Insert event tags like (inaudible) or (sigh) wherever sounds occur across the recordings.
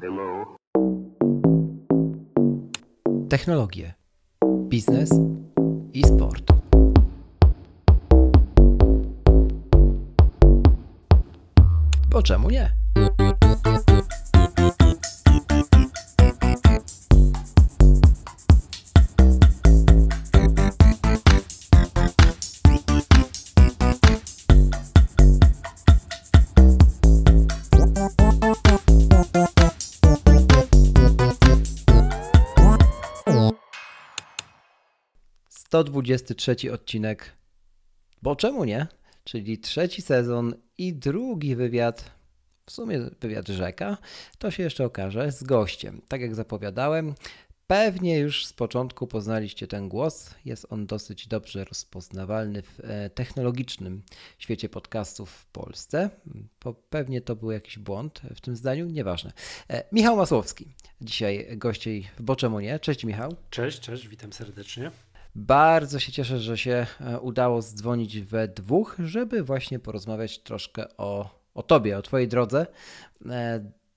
Hello. No. Technologie, biznes i sport. Bo czemu nie? 23 odcinek. Bo czemu nie? Czyli trzeci sezon i drugi wywiad, w sumie wywiad rzeka, to się jeszcze okaże z gościem. Tak jak zapowiadałem, pewnie już z początku poznaliście ten głos. Jest on dosyć dobrze rozpoznawalny w e, technologicznym świecie podcastów w Polsce. Pewnie to był jakiś błąd w tym zdaniu, nieważne. E, Michał Masłowski, dzisiaj gościej w Boczemu Nie. Cześć Michał. Cześć, cześć, witam serdecznie. Bardzo się cieszę, że się e, udało zdzwonić we dwóch, żeby właśnie porozmawiać troszkę o, o tobie, o twojej drodze.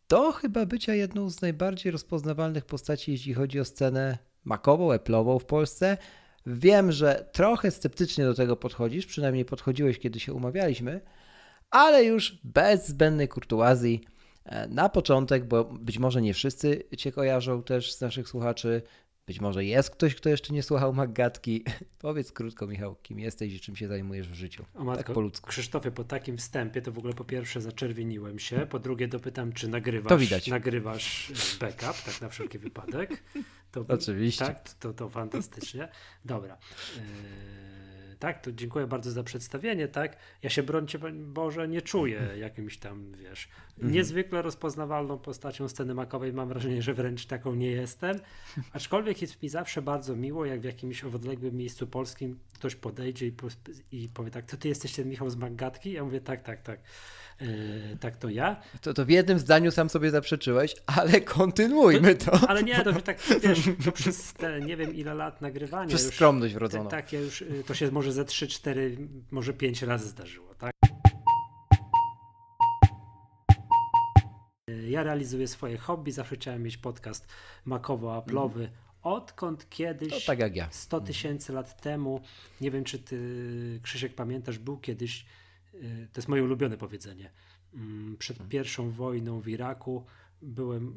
Do e, chyba bycia jedną z najbardziej rozpoznawalnych postaci, jeśli chodzi o scenę makową, eplową w Polsce. Wiem, że trochę sceptycznie do tego podchodzisz, przynajmniej podchodziłeś, kiedy się umawialiśmy, ale już bez zbędnej kurtuazji e, na początek, bo być może nie wszyscy Cię kojarzą też z naszych słuchaczy, być może jest ktoś, kto jeszcze nie słuchał Maggatki. (laughs) Powiedz krótko, Michał, kim jesteś i czym się zajmujesz w życiu. O matko, tak po ludzku. Krzysztofie, po takim wstępie to w ogóle po pierwsze zaczerwieniłem się, po drugie dopytam, czy nagrywasz, to widać. nagrywasz backup, tak na wszelki wypadek. To, (laughs) Oczywiście. Tak, to, to fantastycznie. Dobra. Yy tak, to dziękuję bardzo za przedstawienie, tak, ja się brońcie Boże nie czuję mhm. jakimś tam, wiesz, mhm. niezwykle rozpoznawalną postacią sceny makowej, mam wrażenie, że wręcz taką nie jestem, (laughs) aczkolwiek jest mi zawsze bardzo miło, jak w jakimś odległym miejscu polskim ktoś podejdzie i, i powie tak, to ty jesteś ten Michał z Maggatki? Ja mówię tak, tak, tak. E, tak to ja. To, to w jednym zdaniu sam sobie zaprzeczyłeś, ale (laughs) kontynuujmy to. to. (laughs) Ale nie, to tak wiesz, to przez te nie wiem ile lat nagrywania. Przez skromność wrodzoną. Tak, ja już, y, to się może ze 3, 4, może 5 razy zdarzyło, tak? Ja realizuję swoje hobby, zawsze chciałem mieć podcast makowo-aplowy. Mm. Odkąd kiedyś, no, Tak jak ja. 100 tysięcy mm. lat temu, nie wiem czy ty, Krzysiek, pamiętasz, był kiedyś Y, to jest moje ulubione powiedzenie. Mm, przed mhm. pierwszą wojną w Iraku byłem,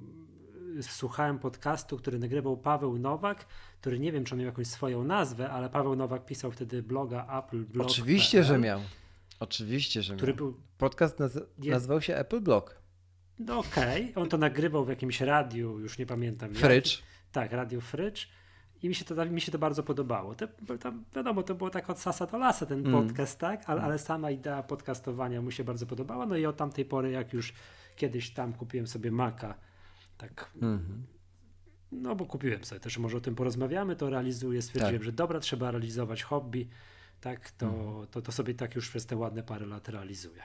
y, słuchałem podcastu, który nagrywał Paweł Nowak, który nie wiem, czy on miał jakąś swoją nazwę, ale Paweł Nowak pisał wtedy bloga Apple Blog. Oczywiście, że miał. Oczywiście, że który miał. Był... Podcast naz... nazywał się Apple Blog. No okej, okay. on to nagrywał w jakimś radiu, już nie pamiętam. Fridge? Tak, radio Fridge i mi się to, mi się to bardzo podobało. To, to, wiadomo, to było tak od sasa do lasa ten mm. podcast, tak? Ale, mm. ale, sama idea podcastowania mu się bardzo podobała. No i od tamtej pory, jak już kiedyś tam kupiłem sobie Maca, tak. Mm -hmm. No bo kupiłem sobie też, może o tym porozmawiamy, to realizuję, stwierdziłem, tak. że dobra, trzeba realizować hobby, tak, to, mm. to, to sobie tak już przez te ładne parę lat realizuję.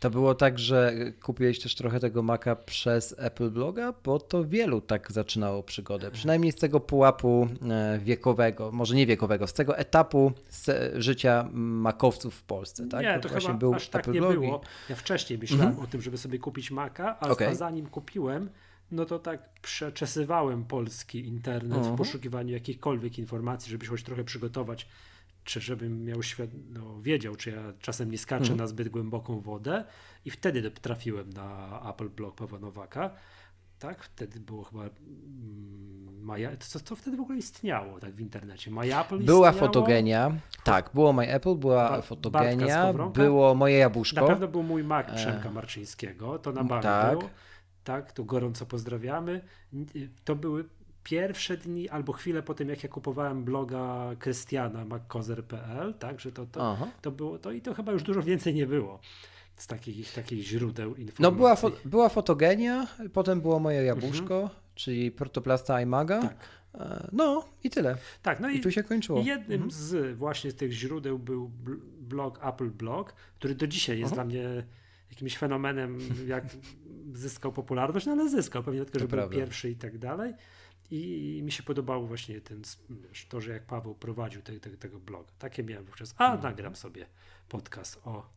To było tak, że kupiłeś też trochę tego Maca przez Apple Bloga, bo to wielu tak zaczynało przygodę. Przynajmniej z tego pułapu e, wiekowego, może nie wiekowego, z tego etapu życia makowców w Polsce. Tak? Nie, to Właśnie chyba był aż tak Apple nie Blogi. było. Ja wcześniej myślałem mhm. o tym, żeby sobie kupić Maca, a, okay. zanim kupiłem, no to tak przeczesywałem polski internet w mhm. poszukiwaniu jakichkolwiek informacji, żeby się choć trochę przygotować czy żebym miał świad- no, wiedział, czy ja czasem nie skaczę mhm. na zbyt głęboką wodę i wtedy trafiłem na Apple Blog Pawła Nowaka. Tak, wtedy było chyba Maja, mm, co, co wtedy w ogóle istniało tak w internecie? My Apple Była istniało? fotogenia, tak, było My Apple, była ba fotogenia, tak? było moje jabłuszko. Na pewno był mój Mac e. Przemka Marczyńskiego, to na bank tak. Było. Tak, tu gorąco pozdrawiamy. Y, to były pierwsze dni albo chwilę po tym, jak ja kupowałem bloga Krystiana MacKozer.pl, tak, że to, to, to było, to i to chyba już dużo więcej nie było z takich, takich źródeł informacji. No była, fo była fotogenia, potem było moje jabłuszko, mhm. czyli protoplasta iMaga. Tak. E, no i tyle. Tak, no i, i tu się kończyło. Jednym mhm. z właśnie tych źródeł był blog Apple Blog, który do dzisiaj jest Aha. dla mnie jakimś fenomenem, jak (laughs) zyskał popularność, no ale zyskał, pewnie dlatego, że to był prawda. pierwszy i tak dalej. I, mi się podobało właśnie ten, to, że jak Paweł prowadził te, te, tego bloga. Takie miałem wówczas, a mhm. nagram sobie podcast o,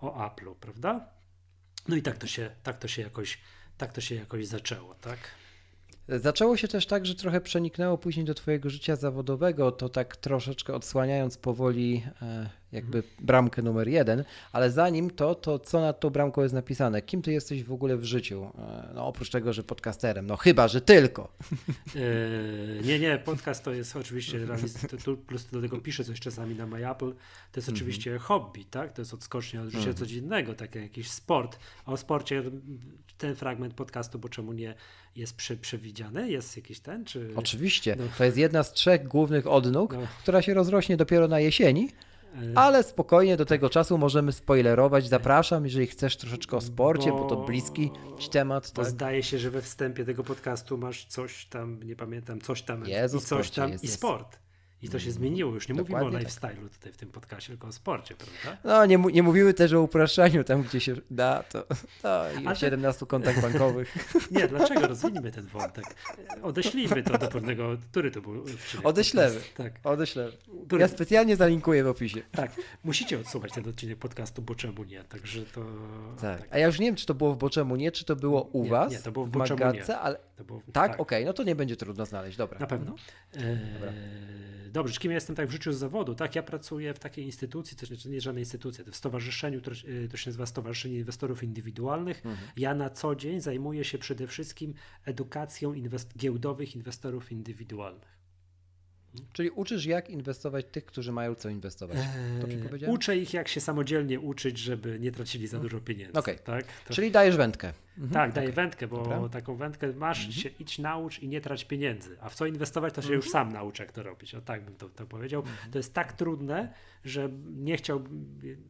o Apple prawda? No i tak to się, tak to się jakoś, tak to się jakoś zaczęło, tak? Zaczęło się też tak, że trochę przeniknęło później do Twojego życia zawodowego, to tak troszeczkę odsłaniając powoli e, jakby bramkę numer jeden, ale zanim to, to co nad tą bramką jest napisane? Kim ty jesteś w ogóle w życiu? E, no oprócz tego, że podcasterem, no chyba, że tylko. Eee, (laughs) nie, nie, podcast to jest oczywiście, plus do tego piszę coś czasami na MyApple, to jest mhm. oczywiście mm -hmm. hobby, tak? To jest odskocznie od życia mm -hmm. codziennego, tak jak jakiś sport. A o sporcie ten fragment podcastu, bo czemu nie, jest prze, przewidziany? Jest jakiś ten? Czy... Oczywiście, no. to jest jedna z trzech głównych odnóg, no. która się rozrośnie dopiero na jesieni, ale spokojnie do tego czasu możemy spoilerować. Zapraszam, jeżeli chcesz troszeczkę o sporcie, bo, bo to bliski ci temat. To tak? zdaje się, że we wstępie tego podcastu masz coś tam, nie pamiętam, coś tam Jezu, i coś tam jest, i sport. I to się zmieniło. Już nie Dokładnie mówimy o tak. lifestyle'u tak. tutaj w tym podcaście, tylko o sporcie, prawda? No, nie, nie mówimy też o upraszczaniu tam, gdzie się da, to, to i A 17 ty... kontakt bankowych. (laughs) nie, dlaczego? Rozwiniemy ten wątek. Odeślijmy to do pewnego, który to był odcinek. Odeślemy. Tak. Odeślemy. Ja specjalnie zalinkuję w opisie. Tak. Musicie odsłuchać ten odcinek podcastu, bo czemu nie? Także to... Tak. tak. A ja już nie wiem, czy to było w Boczemu nie, czy to było u nie, was? Nie, to było w Boczemu nie. Ale... Było... Tak? tak? Okej, okay. no to nie będzie trudno znaleźć, dobra. Na pewno. Dobra. E, dobrze, kim ja jestem tak w życiu z zawodu, tak? Ja pracuję w takiej instytucji, to znaczy nie żadnej instytucji, to w stowarzyszeniu, to, się nazywa Stowarzyszenie Inwestorów Indywidualnych. Mhm. Ja na co dzień zajmuję się przede wszystkim edukacją inwest- giełdowych inwestorów indywidualnych. Czyli uczysz, jak inwestować tych, którzy mają co inwestować. Eee, uczę ich, jak się samodzielnie uczyć, żeby nie tracili za mhm. dużo pieniędzy. Okay. Tak? To... Czyli dajesz wędkę. Mhm. Tak, daję okay. wędkę, bo Dobra. taką wędkę masz, mhm. się idź naucz i nie trać pieniędzy. A w co inwestować, to się mhm. już sam nauczę, jak to robić. O tak bym to, to powiedział. Mhm. To jest tak trudne, że nie chciał,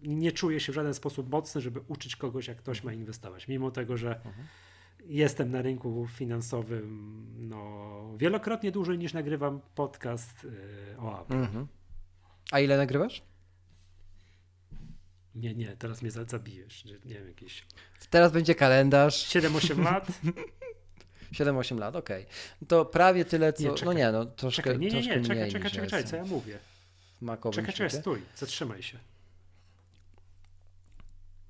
nie czuję się w żaden sposób mocny, żeby uczyć kogoś, jak ktoś ma inwestować. Mimo tego, że. Mhm Jestem na rynku finansowym no, wielokrotnie dłużej niż nagrywam podcast y, o Apple. Mhm. A ile nagrywasz? Nie, nie, teraz mnie zabijesz. Nie wiem, jakiś. Teraz będzie kalendarz. 7-8 (laughs) lat. 7-8 lat, okej. Okay. To prawie tyle, co. Nie, no nie, no troszkę. Czekaj, nie, nie, nie, troszkę nie, nie czekaj, czekaj, czekaj, co ja mówię. Makowym czekaj, czekaj, stój, zatrzymaj się.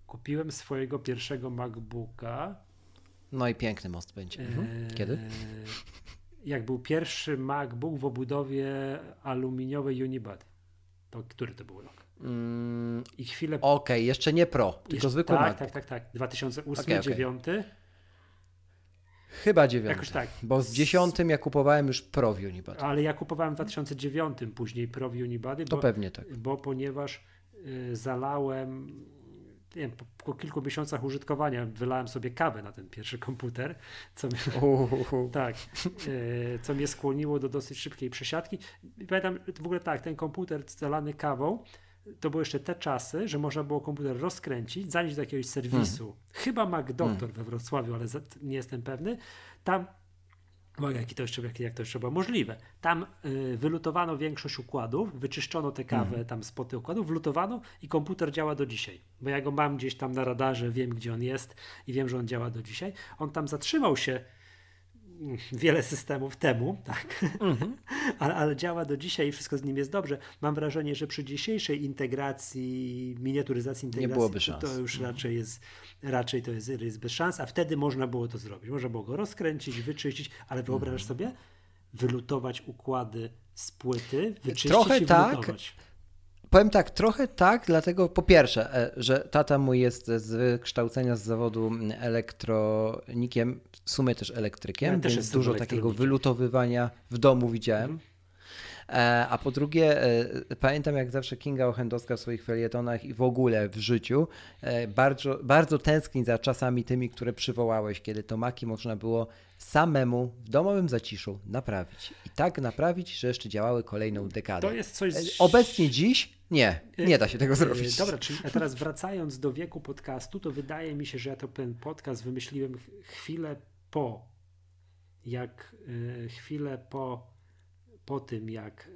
Kupiłem swojego pierwszego MacBooka no i piękny most będzie. Eee, mhm. Kiedy? Jak był pierwszy MacBook w obudowie aluminiowej Unibody. To który to był rok? Mm, I chwilę. Okej, okay, jeszcze nie Pro, tylko jeszcze, zwykły tak, MacBook. Tak, tak, tak. 2008, okay, 2009. Chyba 9. Jakoś tak. Bo z 10 ja kupowałem już Pro w Unibody. Ale ja kupowałem w 2009 później Pro w Unibody. Bo, to pewnie tak. Bo ponieważ y, zalałem nie wiem, po, kilku miesiącach użytkowania wylałem sobie kawę na ten pierwszy komputer, co mnie, (laughs) tak, e, co mnie skłoniło do dosyć szybkiej przesiadki. I pamiętam w ogóle tak, ten komputer zalany kawą, to były jeszcze te czasy, że można było komputer rozkręcić, zanieść do jakiegoś serwisu. Mhm. Chyba MacDoktor mhm. we Wrocławiu, ale nie jestem pewny. Tam no, jaki to jeszcze, jak, to jeszcze było możliwe. Tam y, wylutowano większość układów, wyczyszczono te kawę mhm. tam spoty układów, wlutowano i komputer działa do dzisiaj. Bo ja go mam gdzieś tam na radarze, wiem gdzie on jest i wiem, że on działa do dzisiaj. On tam zatrzymał się wiele systemów temu, tak? Mhm. (laughs) ale, ale działa do dzisiaj i wszystko z nim jest dobrze. Mam wrażenie, że przy dzisiejszej integracji, miniaturyzacji integracji, to już mhm. raczej jest, raczej to jest, jest bez szans, a wtedy można było to zrobić. Można było go rozkręcić, wyczyścić, ale wyobrażasz mhm. sobie, wylutować układy z płyty, wyczyścić Trochę i tak. Wylutować. Powiem tak, trochę tak, dlatego po pierwsze, e, że tata mój jest z wykształcenia z zawodu elektronikiem, w sumie też elektrykiem, ja też więc dużo takiego wylutowywania w domu widziałem. Mhm. E, a po drugie, e, pamiętam jak zawsze Kinga Ochendowska w swoich felietonach i w ogóle w życiu e, bardzo, bardzo tęskni za czasami tymi, które przywołałeś, kiedy to maki można było samemu w domowym zaciszu naprawić. I tak naprawić, że jeszcze działały kolejną dekadę. To jest coś. Obecnie dziś nie, nie da się tego zrobić. Dobra, czyli (laughs) teraz wracając do wieku podcastu, to wydaje mi się, że ja ten podcast wymyśliłem chwilę po. Jak chwilę po po tym, jak,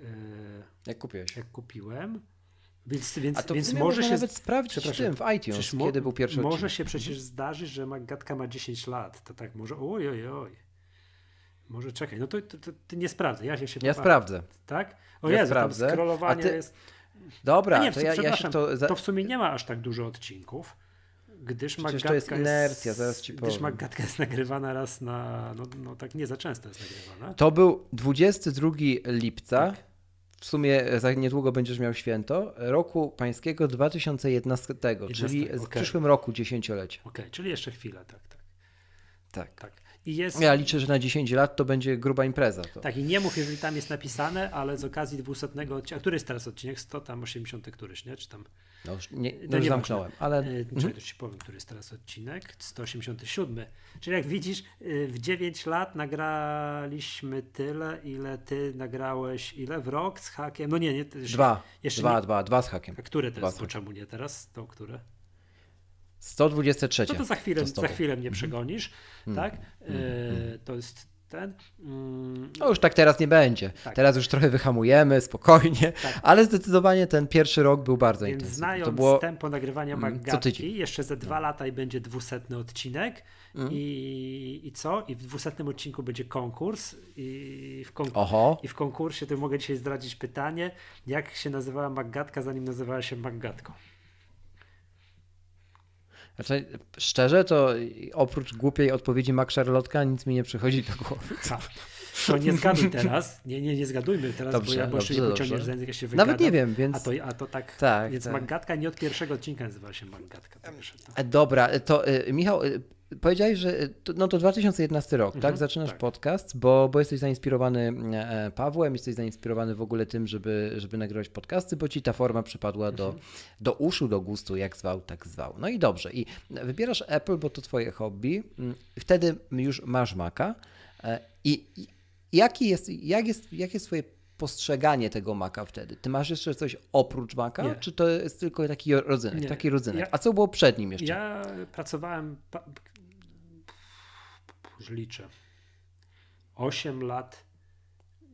e, jak, kupiłeś. jak kupiłem. Więc, więc, A to więc może się nawet sprawdzić w tym w iTunes, mo, kiedy był pierwszy Może odcinek. się przecież zdarzyć, że gadka ma 10 lat. To tak może oj, oj, oj. Może czekaj, no to, to, to, to nie sprawdzę. Ja się Ja poparam. sprawdzę. Tak? O ja Jezu, sprawdzę. tam scrollowanie ty... jest... Dobra, nie, to ja, ja się to... To w sumie nie ma aż tak dużo odcinków. Gdyż Przecież Maggatka to jest inercja, jest, zaraz ci powiem. Gdyż Maggatka jest nagrywana raz na, no, no, tak nie za często jest nagrywana. To był 22 lipca, tak. w sumie e, za niedługo będziesz miał święto, roku pańskiego 2011, 11, czyli okay. w przyszłym roku dziesięciolecia. Okej, okay, czyli jeszcze chwilę, tak, tak. Tak. tak. I jest... Ja liczę, że na 10 lat to będzie gruba impreza. To. Tak, i nie mów, jeżeli tam jest napisane, ale z okazji 200 odcinka, który jest teraz odcinek? 100, tam 80 któryś, nie? Czy tam... No już, nie, no, no zamknąłem, ale... E, mhm. Czekaj, to ci powiem, który jest teraz odcinek, 187. Czyli jak widzisz, e, w 9 lat nagraliśmy tyle, ile ty nagrałeś, ile w rok z hakiem? No nie, nie. Jeszcze, dwa, jeszcze dwa, nie... dwa, dwa z hakiem. A które to no jest, czemu nie teraz? To które? 123. No to za chwilę, za chwilę mnie mhm. przegonisz, mm. tak? Mm. E, mhm. to jest ten. Mm. No już tak teraz nie będzie. Tak. Teraz już trochę wyhamujemy, spokojnie, tak. ale zdecydowanie ten pierwszy rok był bardzo Więc intensywny. Znając to było... tempo nagrywania mm, Maggatki, jeszcze ze dwa no. lata i będzie dwusetny odcinek. Mm. I, I co? I w dwusetnym odcinku będzie konkurs. I w, konkur- I w konkursie, to mogę dzisiaj zdradzić pytanie, jak się nazywała Maggatka, zanim nazywała się Maggatką. Znaczy, szczerze, to oprócz głupiej odpowiedzi Max Charlotka nic mi nie przychodzi do głowy. Ha, (laughs) tak. to nie zgaduj teraz. Nie, nie, nie zgadujmy teraz, dobrze, bo ja bo jeszcze nie pociągniesz jak się wygadam. Nawet nie wiem, więc... A to, a to tak, tak, więc tak. Magatka nie od pierwszego odcinka nazywa się Magatka. E, dobra, e, to e, Michał, powiedziałeś, że to, no to 2011 rok, tak? mhm, tak? Zaczynasz tak. podcast, bo, bo jesteś zainspirowany e, e, Pawłem, jesteś zainspirowany w ogóle tym, żeby, żeby nagrywać podcasty, bo ci ta forma przypadła mhm. do, do uszu, do gustu, jak zwał, tak zwał. No i dobrze. I wybierasz Apple, bo to twoje hobby. Mm, wtedy już masz Maca. E, I jaki jest, jak jest, jakie jest twoje postrzeganie tego maka wtedy. Ty masz jeszcze coś oprócz maka, nie. czy to jest tylko taki rodzynek, taki rodzynek? A co było przed nim jeszcze? Ja pracowałem, już liczę, 8 lat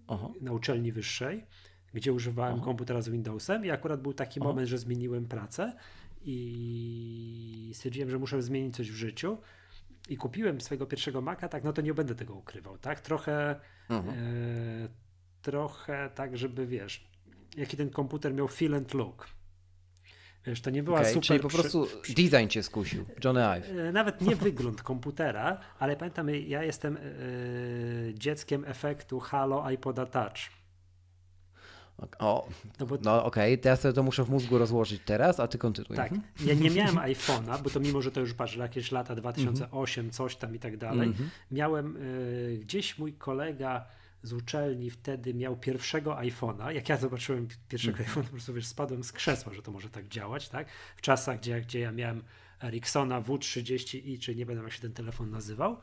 Aha. na uczelni wyższej, gdzie używałem Aha. komputera z Windowsem i akurat był taki Aha. moment, że zmieniłem pracę i stwierdziłem, że muszę zmienić coś w życiu i kupiłem swojego pierwszego Maca, tak, no to nie będę tego ukrywał, tak, trochę e, trochę tak, żeby wiesz, jaki ten komputer miał feel and look, Wiesz, to nie była okay, super... Czyli po prostu przy... design cię skusił, Johnny Ive. E, nawet nie wygląd komputera, ale pamiętam, e, ja jestem yy, dzieckiem efektu Halo iPoda Touch. O, no, bo... no okej, okay. teraz ja to muszę w mózgu rozłożyć teraz, a ty kontynuuj. Tak, mhm. ja nie (laughs) miałem iPhone'a, bo to mimo, że to już patrz, jakieś lata 2008, mm -hmm. coś tam i tak dalej, mm -hmm. miałem y, gdzieś mój kolega z uczelni wtedy miał pierwszego iPhone'a. Jak ja zobaczyłem pierwszego mm. iPhone'a, po prostu wiesz, spadłem z krzesła, że to może tak działać, tak? W czasach, gdzie, gdzie ja miałem Ericssona W30i, czy nie będę jak się ten telefon nazywał.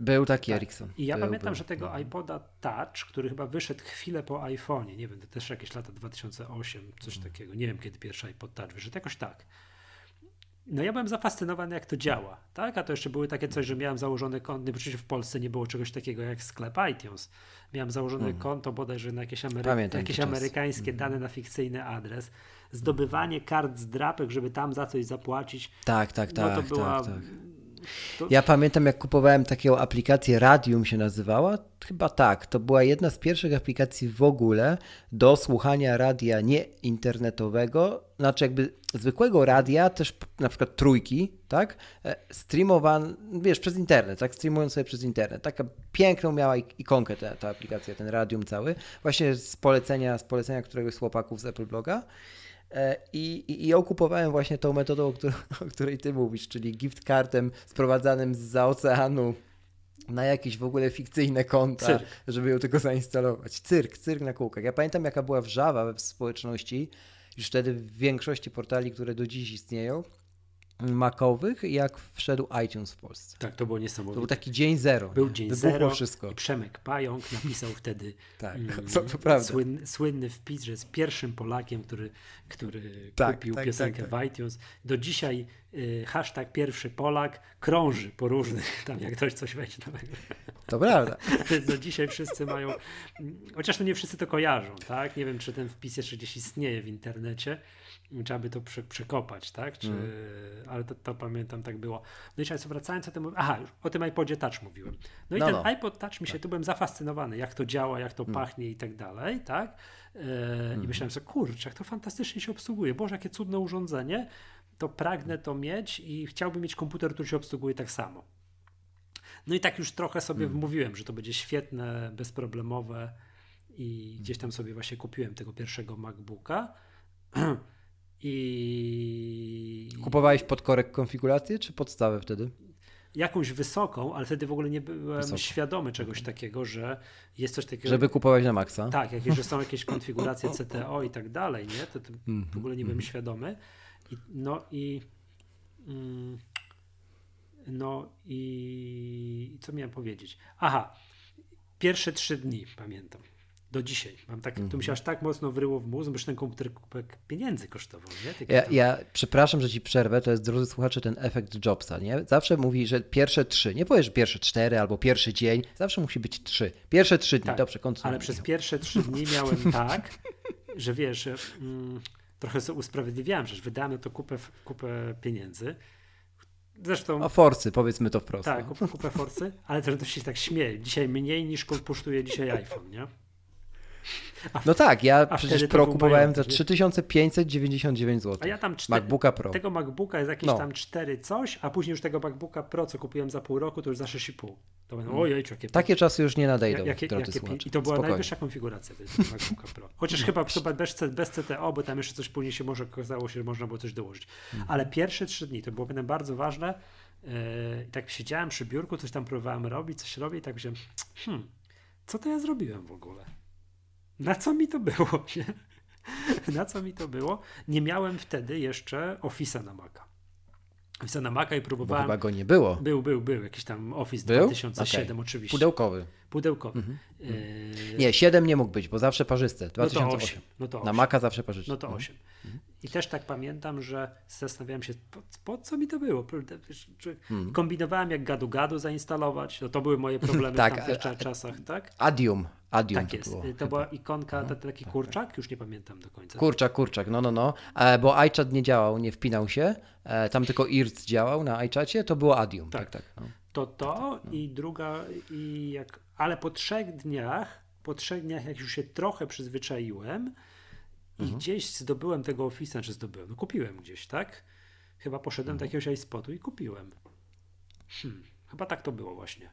Był taki tak. Ericsson. I ja był, pamiętam, był, że tego mhm. iPoda Touch, który chyba wyszedł chwilę po iPhone'ie, nie wiem, to też jakieś lata 2008, coś mm. takiego. Nie wiem, kiedy pierwszy iPod Touch wyszedł, jakoś tak. No ja byłem zafascynowany, jak to działa, tak? A to jeszcze były takie coś, że miałem założone konto, oczywiście w Polsce nie było czegoś takiego jak sklep iTunes. Miałem założone mm. konto bodajże na jakieś, Amery- jakieś amerykańskie mm. dane na fikcyjny adres. Zdobywanie kart z drapek, żeby tam za coś zapłacić. Tak, tak, tak. No to tak, była tak, tak. Ja pamiętam, jak kupowałem taką aplikację, Radium się nazywała, chyba tak. To była jedna z pierwszych aplikacji w ogóle do słuchania radia nieinternetowego, znaczy jakby zwykłego radia, też na przykład trójki, tak? E, streamowan, wiesz, przez internet, tak? Streamując sobie przez internet. Taka piękną miała ikonkę ta, ta aplikacja, ten radium cały. Właśnie z polecenia, z polecenia któregoś z chłopaków z Apple Bloga. E, I, i, I, kupowałem właśnie tą metodą, o której, (laughs) o której ty mówisz, czyli gift cardem sprowadzanym z oceanu na jakieś w ogóle fikcyjne konta, cyrk. żeby ją tylko zainstalować. Cyrk, cyrk na kółkach. Ja pamiętam, jaka była wrzawa w społeczności, już wtedy w większości portali, które do dziś istnieją, makowych, jak wszedł iTunes w Polsce. Tak, to było niesamowite. To był taki dzień zero. Był nie? dzień Wybuchło zero. wszystko. Przemek Pająk napisał wtedy tak, mm, (laughs) to, to prawda. słynny wpis, że jest pierwszym Polakiem, który, który tak, kupił tak, tak piosenkę tak. w iTunes. Do dzisiaj y, hashtag pierwszy Polak krąży po różnych, tam jak ktoś coś weźmie. To prawda. (laughs) Do dzisiaj wszyscy mają, mm, chociaż to nie wszyscy to kojarzą, tak? Nie wiem, czy ten wpis jeszcze gdzieś istnieje w internecie, trzeba by to prze, przekopać, tak? Czy, mm. Ale to, to, pamiętam, tak było. No i teraz wracając o tym, aha, już o tym iPodzie Touch mówiłem. No i no, ten no. iPod Touch mi się, tak. tu byłem zafascynowany, jak to działa, jak to mm. pachnie i tak dalej, tak? E, mm. I myślałem sobie, kurczę, jak to fantastycznie się obsługuje, boże, jakie cudne urządzenie, to pragnę to mieć i chciałbym mieć komputer, który się obsługuje tak samo. No i tak już trochę sobie mm. wmówiłem, że to będzie świetne, bezproblemowe i mm. gdzieś tam sobie właśnie kupiłem tego pierwszego MacBooka. (clears throat) I... Kupowałeś podkorek konfigurację czy podstawę wtedy? Jakąś wysoką, ale wtedy w ogóle nie byłem Wysoko. świadomy czegoś takiego, że jest coś takiego. Żeby kupować na maksa. Tak, jakieś, że są (laughs) jakieś konfiguracje CTO i tak dalej, nie? To, to w mhm, ogóle nie byłem mhm. świadomy. I, no i. Mm, no i co miałem powiedzieć? Aha, pierwsze trzy dni pamiętam do dzisiaj. Mam tak, mm. To mi się mhm. aż tak mocno wryło w mózg, bo ten komputer kupek pieniędzy kosztował. Nie? Ja, ja, przepraszam, że ci przerwę, to jest, drodzy słuchacze, ten efekt Jobsa. Nie? Zawsze mówi, że pierwsze trzy, nie powiesz pierwsze cztery albo pierwszy dzień, zawsze musi być trzy. Pierwsze trzy dni, tak, dobrze, kontynuuj. Ale przez pierwsze trzy dni miałem (laughs) tak, że wiesz, mm, trochę sobie usprawiedliwiałem, że wydamy to kupę, kupę pieniędzy, Zresztą. A forcy, powiedzmy to wprost. Tak, no. kupę, kupę forcy, ale też to się tak śmieje. Dzisiaj mniej niż kosztuje dzisiaj iPhone, nie? No tak, ja a przecież Pro kupowałem za 3599 zł. A ja tam 4, MacBooka Pro. Tego MacBooka jest jakieś no. tam 4 coś, a później już tego MacBooka Pro, co kupiłem za pół roku, to już za 6,5. To będą, no, jakie... Takie czasy już nie nadejdą, jakie, jakie, I to była Spokojnie. najwyższa konfiguracja MacBooka Pro. Chociaż chyba, (laughs) bez, bez CTO, bo tam jeszcze coś później się może okazało się, że można było coś dołożyć. Mm. Ale pierwsze trzy dni to było będą bardzo ważne. Yy, tak siedziałem przy biurku, coś tam próbowałem robić, coś robię i tak myślałem, hmm, co to ja zrobiłem w ogóle? na co mi to było? (laughs) Nie? na co mi to było? Nie miałem wtedy jeszcze Office'a na Maca. Office'a na Maca i próbowałem. Bo chyba go nie było. Był, był, był. Jakiś tam Office był? 2007 okay. oczywiście. Pudełkowy. Pudełkowy. Mhm. Y... Nie, 7 nie mógł być, bo zawsze parzysty. 2008. No to 8. No to 8. Na Maca zawsze parzysty. No to 8. Mhm. I też tak pamiętam, że zastanawiałem się, po, po co mi to było? Mhm. Kombinowałem, jak gadu-gadu zainstalować. No to były moje problemy (laughs) tak, w tamtych a, czasach, tak? Adium. Adium tak to Było, y, to była ikonka, no, taki tak, kurczak, tak. już nie pamiętam do końca. Kurczak, kurczak, no, no, no. E, bo iChat nie działał, nie wpinał się, e, tam tylko IRC działał na iChacie, to było Adium. Tak, tak. tak no. To to tak, tak, no. i druga, i jak, ale po trzech dniach, po trzech dniach, jak już się trochę przyzwyczaiłem i mhm. gdzieś zdobyłem tego Office'a, czy znaczy zdobyłem, no kupiłem gdzieś, tak? Chyba poszedłem mhm. do jakiegoś iSpotu i kupiłem. Hmm, chyba tak to było właśnie.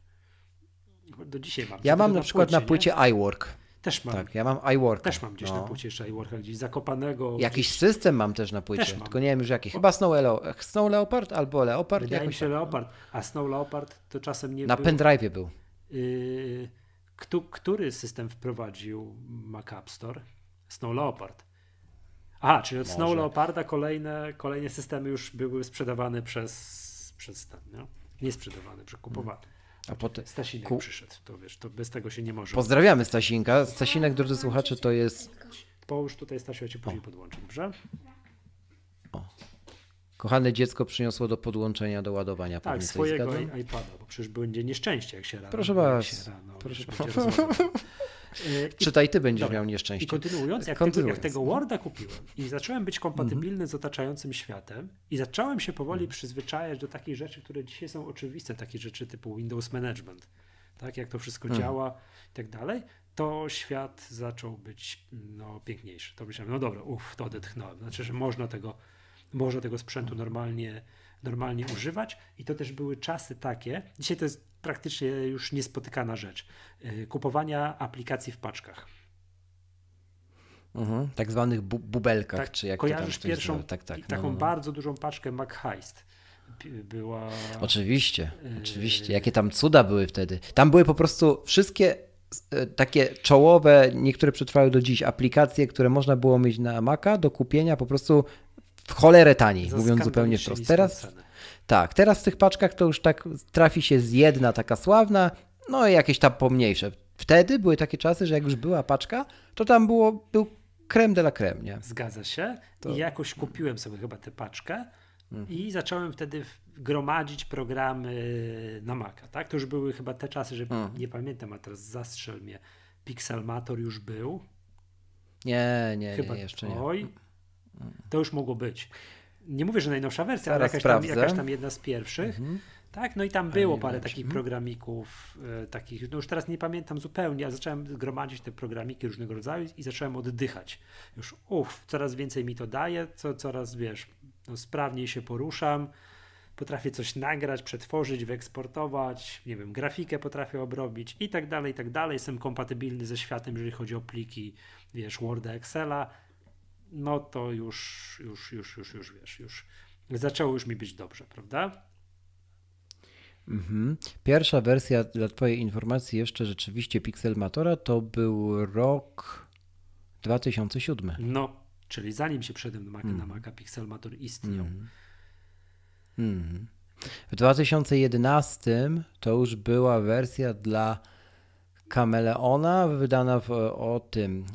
Do dzisiaj mam. Ja mam na, na przykład płycie, na płycie nie? iWork. Też mam. Tak, ja mam iWork. Też mam gdzieś no. na płycie jeszcze iWorka, gdzieś zakopanego. Jakiś gdzieś... system mam też na płycie, też tylko nie wiem już jaki. Chyba Snow, Leo... Snow Leopard albo Leopard. Wydaje jakoś mi się tak. No. Leopard, a Snow Leopard to czasem nie Na był... pendrive'ie był. Y, kto, który system wprowadził Mac App Store? Snow Leopard. Aha, czyli od Może. Snow Leoparda kolejne, kolejne systemy już były sprzedawane przez, przez ten, no? nie sprzedawane, przekupowane. Hmm. A potem... Stasinek ku... przyszedł, to wiesz, to bez tego się nie może. Pozdrawiamy Stasinka. Stasinek, drodzy słuchacze, to jest... Połóż tutaj, Stasiu, ja cię później podłączę, dobrze? O. Kochane dziecko przyniosło do podłączenia, do ładowania. Tak, swojego no. iPada, bo przecież będzie nieszczęście, jak się rano... Proszę bardzo. Proszę bardzo. (laughs) (laughs) Y, Czytaj, ty będziesz Dobra. miał nieszczęście. I kontynuując, jak, kontynuując. Tego, jak tego Worda kupiłem i zacząłem być kompatybilny mm -hmm. z otaczającym światem i zacząłem się powoli mm -hmm. przyzwyczajać do takich rzeczy, które dzisiaj są oczywiste, takie rzeczy typu Windows Management, tak, jak to wszystko mm. działa i tak dalej, to świat zaczął być no, piękniejszy. To myślałem, no dobra, uff, to odetchnąłem. Znaczy, że można tego, można tego sprzętu normalnie normalnie używać i to też były czasy takie, dzisiaj to jest praktycznie już niespotykana rzecz, y, kupowania aplikacji w paczkach. Mhm, tak zwanych bu bubelkach, tak, czy jak kojarzysz to tam pierwszą, tak, tak, no, taką no, no. bardzo dużą paczkę McHeist była. Oczywiście, y, oczywiście. Jakie tam cuda były wtedy. Tam były po prostu wszystkie y, takie czołowe, niektóre przetrwały do dziś, aplikacje, które można było mieć na Maca do kupienia po prostu w cholerę taniej, mówiąc zupełnie wprost. Teraz, tak, teraz w tych paczkach to już tak trafi się z jedna taka sławna, no i jakieś tam pomniejsze. Wtedy były takie czasy, że jak już była paczka, to tam było, był krem de la creme, nie? Zgadza się. To... I jakoś kupiłem sobie chyba tę paczkę mhm. i zacząłem wtedy gromadzić programy na Maca, tak? To już były chyba te czasy, że mhm. nie pamiętam, a teraz zastrzel mnie. Pixelmator już był. Nie, nie, chyba nie, jeszcze nie. To już mogło być. Nie mówię, że najnowsza wersja, ale jakaś tam, jakaś tam, jedna z pierwszych. Mhm. Tak, no i tam było parę takich programików, y, takich, no już teraz nie pamiętam zupełnie, ale zacząłem zgromadzić te programiki różnego rodzaju i zacząłem oddychać. Już uff, coraz więcej mi to daje, co, coraz, wiesz, no, sprawniej się poruszam, potrafię coś nagrać, przetworzyć, wyeksportować, nie wiem, grafikę potrafię obrobić i tak dalej, i tak dalej. Jestem kompatybilny ze światem, jeżeli chodzi o pliki, wiesz, Worda, Excela, no to już, już, już, już, już wiesz, już zaczęło już mi być dobrze, prawda? Mhm. Pierwsza wersja dla Twojej informacji jeszcze rzeczywiście Pixelmatora to był rok 2007. No, czyli zanim się przede na mm. na Maca Pixelmator istniał. Mm. W 2011 to już była wersja dla Kameleona, wydana w, o tym,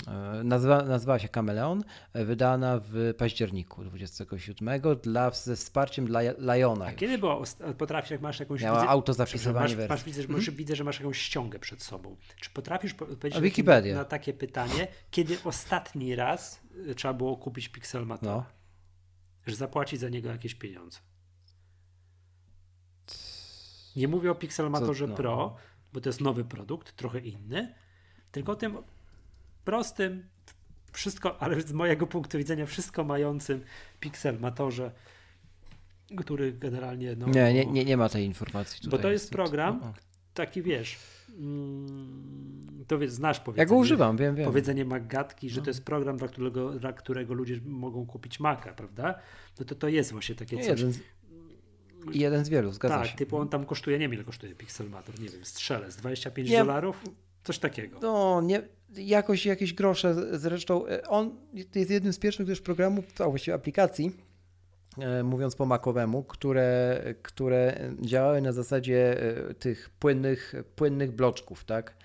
e, nazwa, nazywała się Kameleon, e, wydana w październiku 27 dla, ze wsparciem dla Liona. A kiedy była, potrafisz, jak masz jakąś... Miała widzę, auto zapisywanie masz, masz, widzę, że, -hmm. widzę, że masz jakąś ściągę przed sobą. Czy potrafisz odpowiedzieć na takie pytanie, kiedy ostatni raz e, trzeba było kupić Pixelmator? No. Że zapłacić za niego jakieś pieniądze. Nie mówię o Pixelmatorze Co, no. Pro, bo to jest nowy produkt, trochę inny, tylko tym prostym, wszystko, ale z mojego punktu widzenia, wszystko mającym Pixelmatorze, który generalnie. No, nie, nie, nie, nie ma tej informacji. Tutaj bo to jest program, no, no. taki wiesz. Mm, to wiesz, znasz powiedzenie. Ja go używam, wiem, wiem. Powiedzenie Magatki, że no. to jest program, dla którego, dla którego ludzie mogą kupić Maca, prawda? No to to jest właśnie takie coś. Jeden z, Jeden z wielu, zgadza tak, się. Tak, typu on tam kosztuje, nie wiem ile kosztuje Pixelmator, nie wiem, strzelę z 25 nie, dolarów? Coś takiego. No, nie, jakoś jakieś grosze. Zresztą e, on jest jednym z pierwszych też programów, a właściwie aplikacji, e, mówiąc po makowemu, które, które działały na zasadzie e, tych płynnych, płynnych bloczków, tak?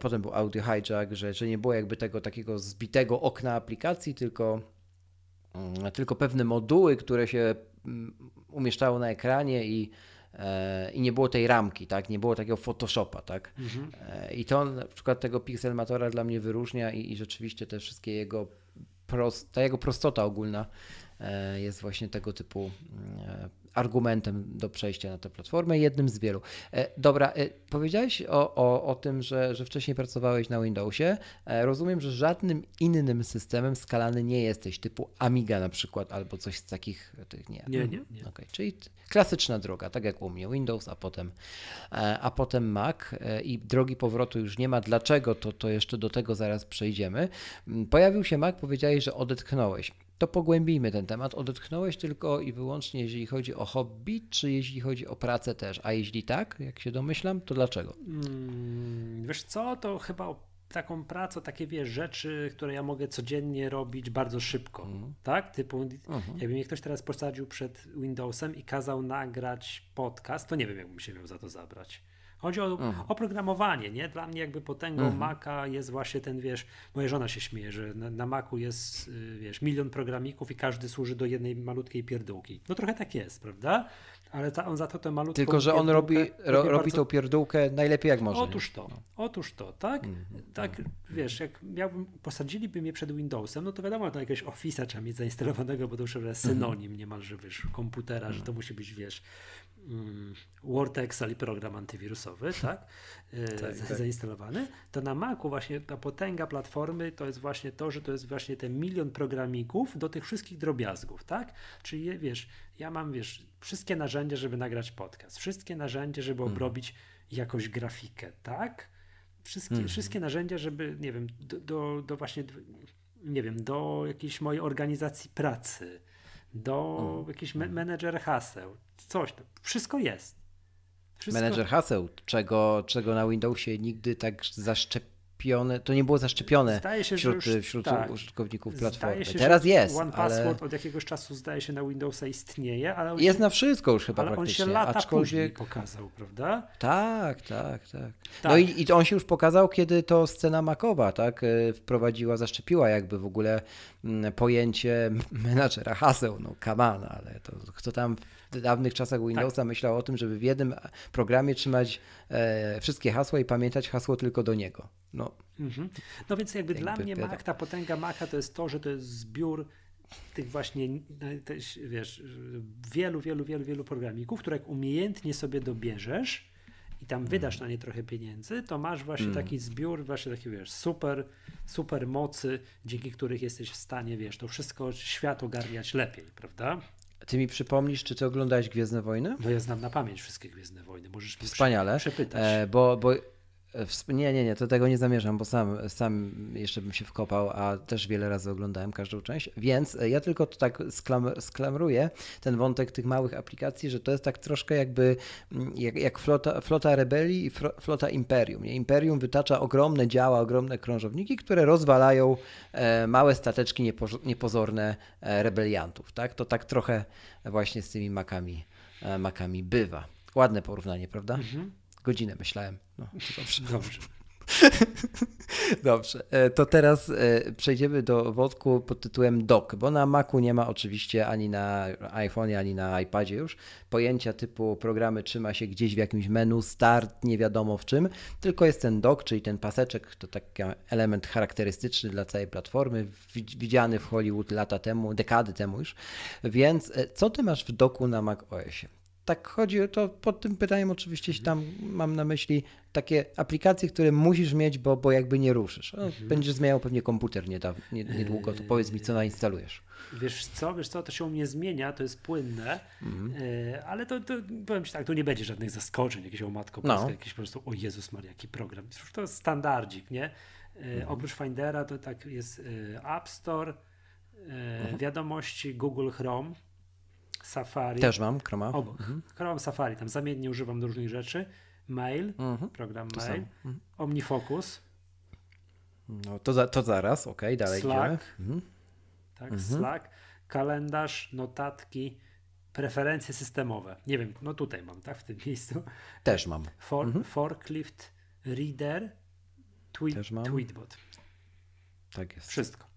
Potem był audio hijack, że, że nie było jakby tego takiego zbitego okna aplikacji, tylko, mm, tylko pewne moduły, które się umieszczało na ekranie i, e, i nie było tej ramki, tak? nie było takiego Photoshopa. Tak? Mhm. I to na przykład tego Pixelmatora dla mnie wyróżnia i, i rzeczywiście te wszystkie jego, prost, ta jego prostota ogólna e, jest właśnie tego typu argumentem do przejścia na tę platformę, jednym z wielu. E, dobra, e, powiedziałeś o, o, o tym, że, że wcześniej pracowałeś na Windowsie. E, rozumiem, że żadnym innym systemem skalany nie jesteś, typu Amiga na przykład, albo coś z takich tych nie. Nie, nie, mhm. nie. Okay, czyli klasyczna droga, tak jak u mnie Windows, a potem, a potem Mac i drogi powrotu już nie ma. Dlaczego? To, to jeszcze do tego zaraz przejdziemy. Pojawił się Mac, powiedziałeś, że odetchnąłeś to pogłębimy ten temat. Odetchnąłeś tylko i wyłącznie, jeżeli chodzi o hobby, czy jeśli chodzi o pracę też? A jeśli tak, jak się domyślam, to dlaczego? Hmm, wiesz co, to chyba taką pracę, takie wiesz, rzeczy, które ja mogę codziennie robić bardzo szybko, mm. tak? Typu, mm jakby mnie ktoś teraz posadził przed Windowsem i kazał nagrać podcast, to nie wiem, jakbym się miał za to zabrać. Chodzi o mhm. oprogramowanie, nie? Dla mnie jakby potęgą mhm. Maca jest właśnie ten, wiesz, moja żona się śmieje, że na, na Macu jest, y, wiesz, milion programików i każdy służy do jednej malutkiej pierdółki. No trochę tak jest, prawda? Ale ta, on za to tę malutką Tylko, że on robi, ro, robi bardzo... tą pierdółkę najlepiej jak może. Otóż to, no. otóż to, tak? Mhm. tak, wiesz, jak miałbym, posadziliby mnie przed Windowsem, no to wiadomo, to jakiegoś Office'a trzeba mieć zainstalowanego, bo to już jest synonim niemalże, wiesz, komputera, że to mhm. musi być, wiesz, Mm, WordExel i program antywirusowy, (laughs) tak? E, tak, tak, zainstalowany, to na Macu właśnie ta potęga platformy to jest właśnie to, że to jest właśnie ten milion programików do tych wszystkich drobiazgów, tak? Czyli wiesz, ja mam, wiesz, wszystkie narzędzia, żeby nagrać podcast, wszystkie narzędzia, żeby mhm. obrobić jakąś grafikę, tak? Wszystkie, mhm. wszystkie narzędzia, żeby, nie wiem, do, do, do właśnie, nie wiem, do jakiejś mojej organizacji pracy, do mm. jakiś me menedżer haseł, coś tam. Wszystko jest. Wszystko... Menedżer haseł, czego, czego na Windowsie nigdy tak zaszczepione, to nie było zaszczepione się, wśród, już, wśród tak. użytkowników platformy. Się, Teraz jest. One ale... Password od jakiegoś czasu zdaje się na Windowsa istnieje, ale on jest się... na wszystko już chyba ale praktycznie. on się lata Aczkolwiek... pokazał, prawda? Tak, tak, tak. No tak. No i, i on się już pokazał, kiedy to scena makowa tak e, wprowadziła, zaszczepiła jakby w ogóle pojęcie (laughs) menadżera haseł, no come ale to kto tam w dawnych czasach Windowsa tak. myślał o tym, żeby w jednym e, programie trzymać e, wszystkie hasła i pamiętać hasło tylko do niego. No, mhm. no więc jakby, dla mnie wiadomo. Mac, ta potęga Maca to jest to, że to jest zbiór tych właśnie, no, też, wiesz, wielu, wielu, wielu, wielu programików, które jak umiejętnie sobie dobierzesz, i tam wydasz mm. na nie trochę pieniędzy, to masz właśnie mm. taki zbiór, właśnie takie, wiesz, super, super mocy, dzięki których jesteś w stanie, wiesz, to wszystko świat ogarniać lepiej, prawda? Ty mi przypomnisz, czy ty oglądałeś Gwiezdne Wojny? No ja znam na pamięć wszystkie Gwiezdne Wojny, możesz mi Wspaniale. przepytać. E, bo, bo E, nie, nie, nie, to tego nie zamierzam, bo sam, sam jeszcze bym się wkopał, a też wiele razy oglądałem każdą część, więc e, ja tylko to tak sklam, sklamruję ten wątek tych małych aplikacji, że to jest tak troszkę jakby mm, jak, jak flota, flota rebelii i flota imperium. Nie? Imperium wytacza ogromne działa, ogromne krążowniki, które rozwalają e, małe stateczki niepo, niepozorne rebeliantów. Tak? To tak trochę właśnie z tymi makami, makami bywa. Ładne porównanie, prawda? Mhm. Godzinę myślałem. No, (laughs) dobrze. dobrze. Dobrze, (laughs) e, to teraz e, przejdziemy do wodku pod tytułem dock, bo na Macu nie ma oczywiście ani na iPhone'ie, ani na iPadzie już pojęcia typu programy trzyma się gdzieś w jakimś menu, start, nie wiadomo w czym, tylko jest ten dock, czyli ten paseczek, to taki element charakterystyczny dla całej platformy, widziany w Hollywood lata temu, dekady temu już. Więc e, co ty masz w doku na Mac OSie? tak chodzi, to pod tym pytaniem oczywiście mhm. tam mam na myśli takie aplikacje, które musisz mieć, bo, bo jakby nie ruszysz. No, mhm. Będziesz zmieniał pewnie komputer niedługo, to powiedz mi, co nainstalujesz. Wiesz co, wiesz co, to się u mnie zmienia, to jest płynne, mhm. E, ale to, to powiem ci tak, tu nie będzie żadnych zaskoczeń, jakieś o matko polska, no. jakieś po prostu o Jezus Maria, jaki program. To jest standardzik, nie? E, mhm. Oprócz Findera to tak jest e, App Store, mhm. wiadomości Google Chrome, Safari. Też mam Chroma. Obok. Mhm. Safari, tam zamiennie używam do różnych rzeczy. Mail, mhm. program to Mail, mhm. OmniFocus. No to, za, to zaraz, ok, dalej Slack. Mhm. Tak, mhm. Slack, kalendarz, notatki, preferencje systemowe. Nie wiem, no tutaj mam, tak, w tym miejscu. Też mam. For, mhm. Forklift, Reader, Też mam. Tweetbot. Tak jest. Wszystko.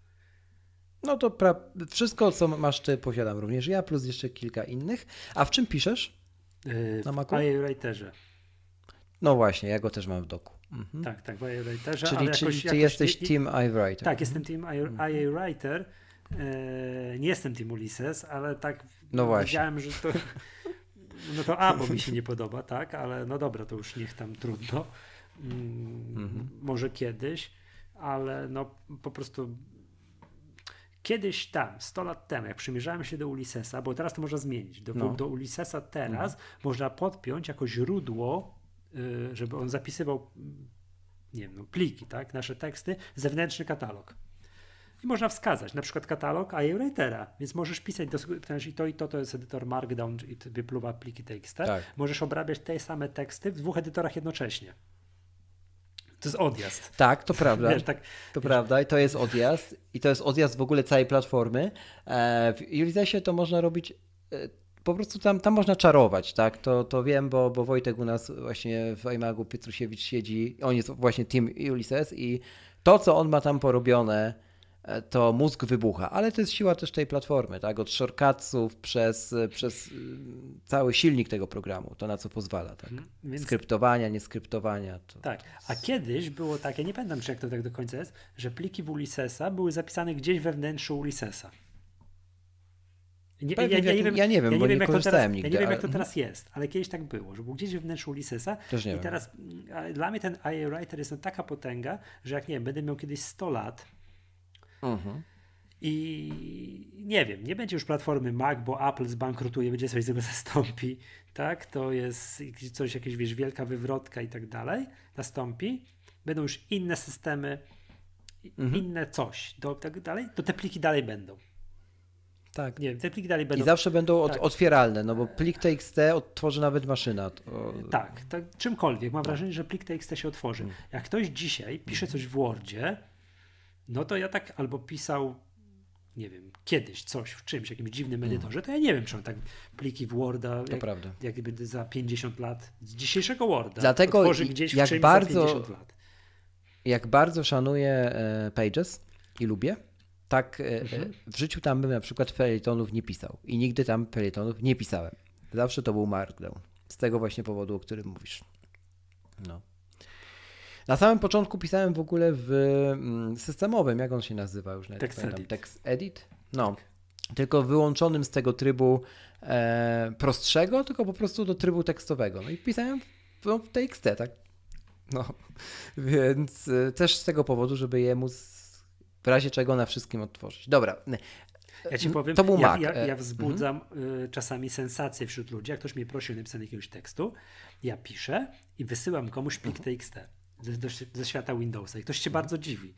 No to pra... wszystko, co masz ty, posiadam również ja, plus jeszcze kilka innych. A w czym piszesz? Yy, na Macu? W iWriterze. No właśnie, ja go też mam w doku. Mhm. Tak, tak, w iWriterze. Czyli, jakoś, czyli ty jakoś jesteś nie... Team iWriter. Tak, jestem Team iWriter. Mhm. writer. nie jestem Team Ulysses, ale tak no właśnie. wiedziałem, że to... (laughs) No to A, bo mi się nie podoba, tak, ale no dobra, to już niech tam trudno. Mm, mhm. Może kiedyś, ale no po prostu Kiedyś tam, 100 lat temu, jak przymierzałem się do Ulyssesa, bo teraz to można zmienić, do, no. do teraz mhm. można podpiąć jako źródło, y, żeby on zapisywał mm, nie wiem, no, pliki, tak, nasze teksty, zewnętrzny katalog. I można wskazać, na przykład katalog iWritera, więc możesz pisać, do, znaczy i to i to, to jest edytor Markdown i wypluwa pliki TXT. Tak. Możesz obrabiać te same teksty w dwóch edytorach jednocześnie to jest odjazd. Tak, to prawda. Wiesz, tak, to wiesz. prawda i to jest odjazd. I to jest odjazd w ogóle całej platformy. E, w Ulyssesie to można robić e, po prostu tam, tam można czarować, tak? To, to wiem, bo, bo Wojtek u nas właśnie w iMagu Pietrusiewicz siedzi, on jest właśnie team Ulysses i to, co on ma tam porobione, E, to mózg wybucha. Ale to jest siła też tej platformy, tak? Od shortcutsów przez, przez y, cały silnik tego programu, to na co pozwala, tak? Mhm. więc... Skryptowania, nieskryptowania. To... Tak, a kiedyś było takie, nie pamiętam czy jak to tak do końca jest, że pliki w Ulyssesa były zapisane gdzieś we wnętrzu Ulyssesa. Nie, ja, ja, nie wiem, ja nie wiem, ja nie wiem jak to teraz, nigdy, Ja nie wiem, jak to teraz jest, ale kiedyś tak było, że był gdzieś w wnętrzu Ulyssesa i wiem. teraz mm, dla mnie ten AI Writer jest taka potęga, że jak nie wiem, będę miał kiedyś 100 lat, Mhm. I nie wiem, nie będzie już platformy Mac, bo Apple zbankrutuje, będzie coś z tego (laughs) zastąpi, tak? To jest coś, jakieś, wiesz, wielka wywrotka i tak dalej, nastąpi. Będą już inne systemy, mhm. inne coś, do, tak dalej, to te pliki dalej będą. Tak. Nie wiem, te pliki dalej będą. I zawsze będą od, tak. otwieralne, no bo plik TXT odtworzy nawet maszyna. To... Tak, tak, czymkolwiek. Mam tak. wrażenie, że plik TXT się otworzy. Mhm. Jak ktoś dzisiaj pisze coś w Wordzie, no to ja tak albo pisał, nie wiem, kiedyś coś w czymś, jakimś dziwnym edytorze, to ja nie wiem, czy on tak pliki w Worda, to jak, prawda. jak gdyby za 50 lat, z dzisiejszego Worda, Dlatego otworzy gdzieś jak w czymś bardzo, za 50 lat. Jak bardzo szanuję e, Pages i lubię, tak e, e, mhm. w życiu tam bym na przykład felietonów nie pisał i nigdy tam felietonów nie pisałem. Zawsze to był Markdown. Z tego właśnie powodu, o którym mówisz. No. Na samym początku pisałem w ogóle w mm, systemowym, jak on się nazywa już? Text pamiętam. Edit. Text Edit? No. Tak. Tylko wyłączonym z tego trybu e, prostszego, tylko po prostu do trybu tekstowego. No i pisałem w, no, w TXT, tak? No, (laughs) więc e, też z tego powodu, żeby je móc w razie czego na wszystkim odtworzyć. Dobra. E, ja ci powiem, to był ja, ja, e, ja mhm. wzbudzam czasami sensację wśród ludzi. Jak ktoś mnie prosi o napisanie jakiegoś tekstu, ja piszę i wysyłam komuś plik mhm. TXT ze, ze świata Windowsa. I ktoś się mm. bardzo dziwi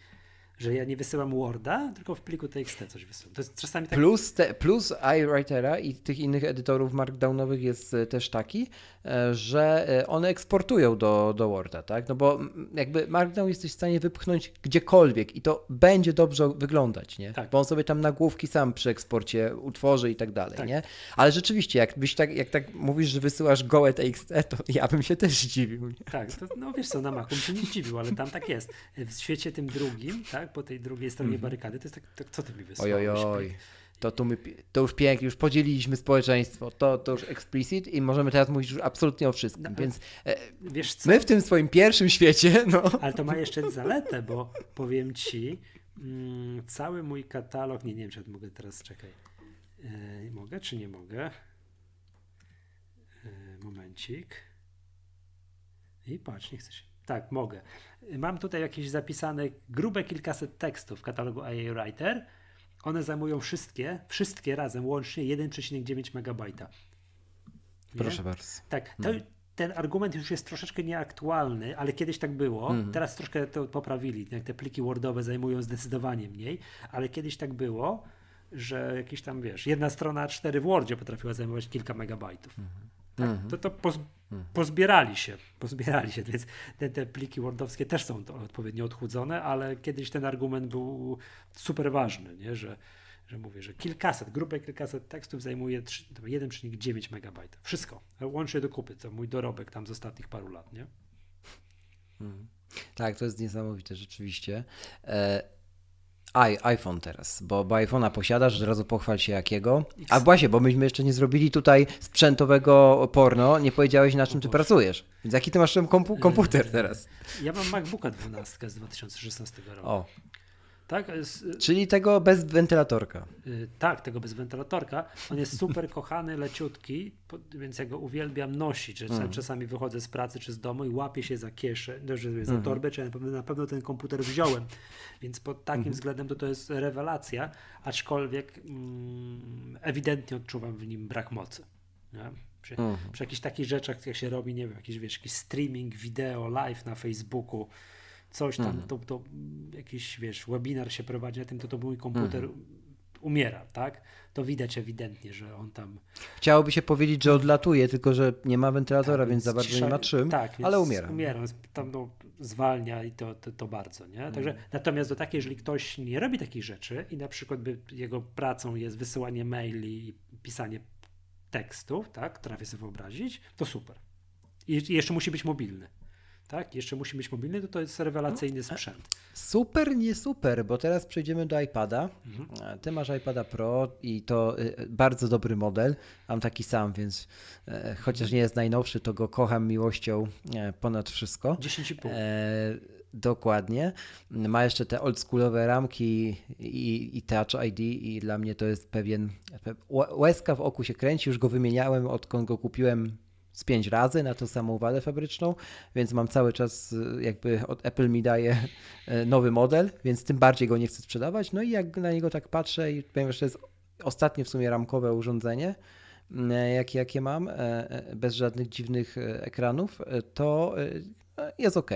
że ja nie wysyłam Worda, tylko w pliku TXT coś wysyłam. To jest czasami tak... Plus, te, plus iWritera i tych innych edytorów markdownowych jest e, też taki, e, że e, one eksportują do, do Worda, tak? No bo jakby markdown jesteś w stanie wypchnąć gdziekolwiek i to będzie dobrze wyglądać, nie? Tak. Bo on sobie tam nagłówki sam przy eksporcie utworzy i tak dalej, tak. nie? Ale rzeczywiście, jakbyś tak, jak tak mówisz, że wysyłasz gołe TXT, to ja bym się też zdziwił. Nie? Tak, to, no wiesz co, na Macu bym się nie zdziwił, ale tam tak jest. W świecie tym drugim, tak? tak? Po tej drugiej stronie mm-hmm. barykady. To jest tak, tak, co ty mi wysłałeś? Oj, oj, To, tu my, to już pięknie, już podzieliliśmy społeczeństwo, to, to już explicit i możemy teraz mówić już absolutnie o wszystkim, no, więc e, wiesz co? my w tym swoim pierwszym świecie, no. Ale to ma jeszcze zaletę, bo powiem ci, mm, cały mój katalog, nie, nie wiem czy mogę teraz, czekaj, e, mogę czy nie mogę? E, momencik. I patrz, nie chcę się tak, mogę. Mam tutaj jakieś zapisane grube kilkaset tekstów w katalogu IA Writer. One zajmują wszystkie, wszystkie razem łącznie 1,9 MB. Proszę bardzo. Tak, to, mhm. ten argument już jest troszeczkę nieaktualny, ale kiedyś tak było. Mhm. Teraz troszkę to poprawili. Jak te pliki Wordowe zajmują zdecydowanie mniej, ale kiedyś tak było, że jakieś tam wiesz, jedna strona 4 w Wordzie potrafiła zajmować kilka megabajtów. Mhm. Tak? Mhm. To, to poz, mhm. pozbierali się, pozbierali się, więc te, te pliki wordowskie też są odpowiednio odchudzone, ale kiedyś ten argument był super ważny, nie? Że, że mówię, że kilkaset, grupę kilkaset tekstów zajmuje 1,9 MB. Wszystko. Łącznie do kupy. To mój dorobek tam z ostatnich paru lat, nie? Mhm. Tak, to jest niesamowite rzeczywiście. E i, iPhone teraz, bo, bo iPhone'a posiadasz, od razu pochwal się jakiego. A właśnie, bo myśmy jeszcze nie zrobili tutaj sprzętowego porno, nie powiedziałeś na czym ty pracujesz. Więc jaki ty masz ten komputer teraz? Ja mam MacBooka 12 z 2016 roku. O. Tak? Czyli tego bez wentylatorka. Y, tak, tego bez wentylatorka. On jest super (laughs) kochany, leciutki, więc ja go uwielbiam nosić. Że mhm. Czasami wychodzę z pracy czy z domu i łapię się za kieszę, no, za mhm. torbę, czy na pewno, na pewno, ten komputer wziąłem. Więc pod takim mhm. względem to, to jest rewelacja, aczkolwiek mm, ewidentnie odczuwam w nim brak mocy. Nie? Przy, przy jakichś takich rzeczach, jak się robi, nie wiem, jakiś, wiesz, jakiś streaming, wideo, live na Facebooku, coś tam, mhm. to, to jakiś, wiesz, webinar się prowadzi na tym, to to mój komputer mhm. umiera, tak? To widać ewidentnie, że on tam... Chciałoby się powiedzieć, że odlatuje, tylko że nie ma wentylatora, tak, więc, więc za bardzo cisza... nie ma czym, tak, ale umiera. Umiera, tam no, zwalnia i to, to, to bardzo, nie? Także, mhm. Natomiast do takiej, jeżeli ktoś nie robi takich rzeczy i na przykład by, jego pracą jest wysyłanie maili i pisanie tekstów, tak, trafię sobie wyobrazić, to super. I jeszcze musi być mobilny tak? Jeszcze musi być mobilny, to to jest rewelacyjny no. E, sprzęt. Super, nie super, bo teraz przejdziemy do iPada. Mhm. E, ty masz iPada Pro i to e, bardzo dobry model. Mam taki sam, więc chociaż nie jest najnowszy, to go kocham miłością ponad wszystko. 10,5. E Dokładnie. Ma jeszcze te oldschoolowe ramki i, i, Touch ID i dla mnie to jest pewien... Łezka w oku się kręci, już go wymieniałem odkąd go kupiłem z pięć razy na tą samą wadę fabryczną, więc mam cały czas, y, jakby od Apple mi daje y, nowy model, więc tym bardziej go nie chcę sprzedawać. No i jak na niego tak patrzę, i ponieważ to jest ostatnie w sumie ramkowe urządzenie, y, jakie, jakie mam, bez żadnych dziwnych ekranów, to no, jest ok.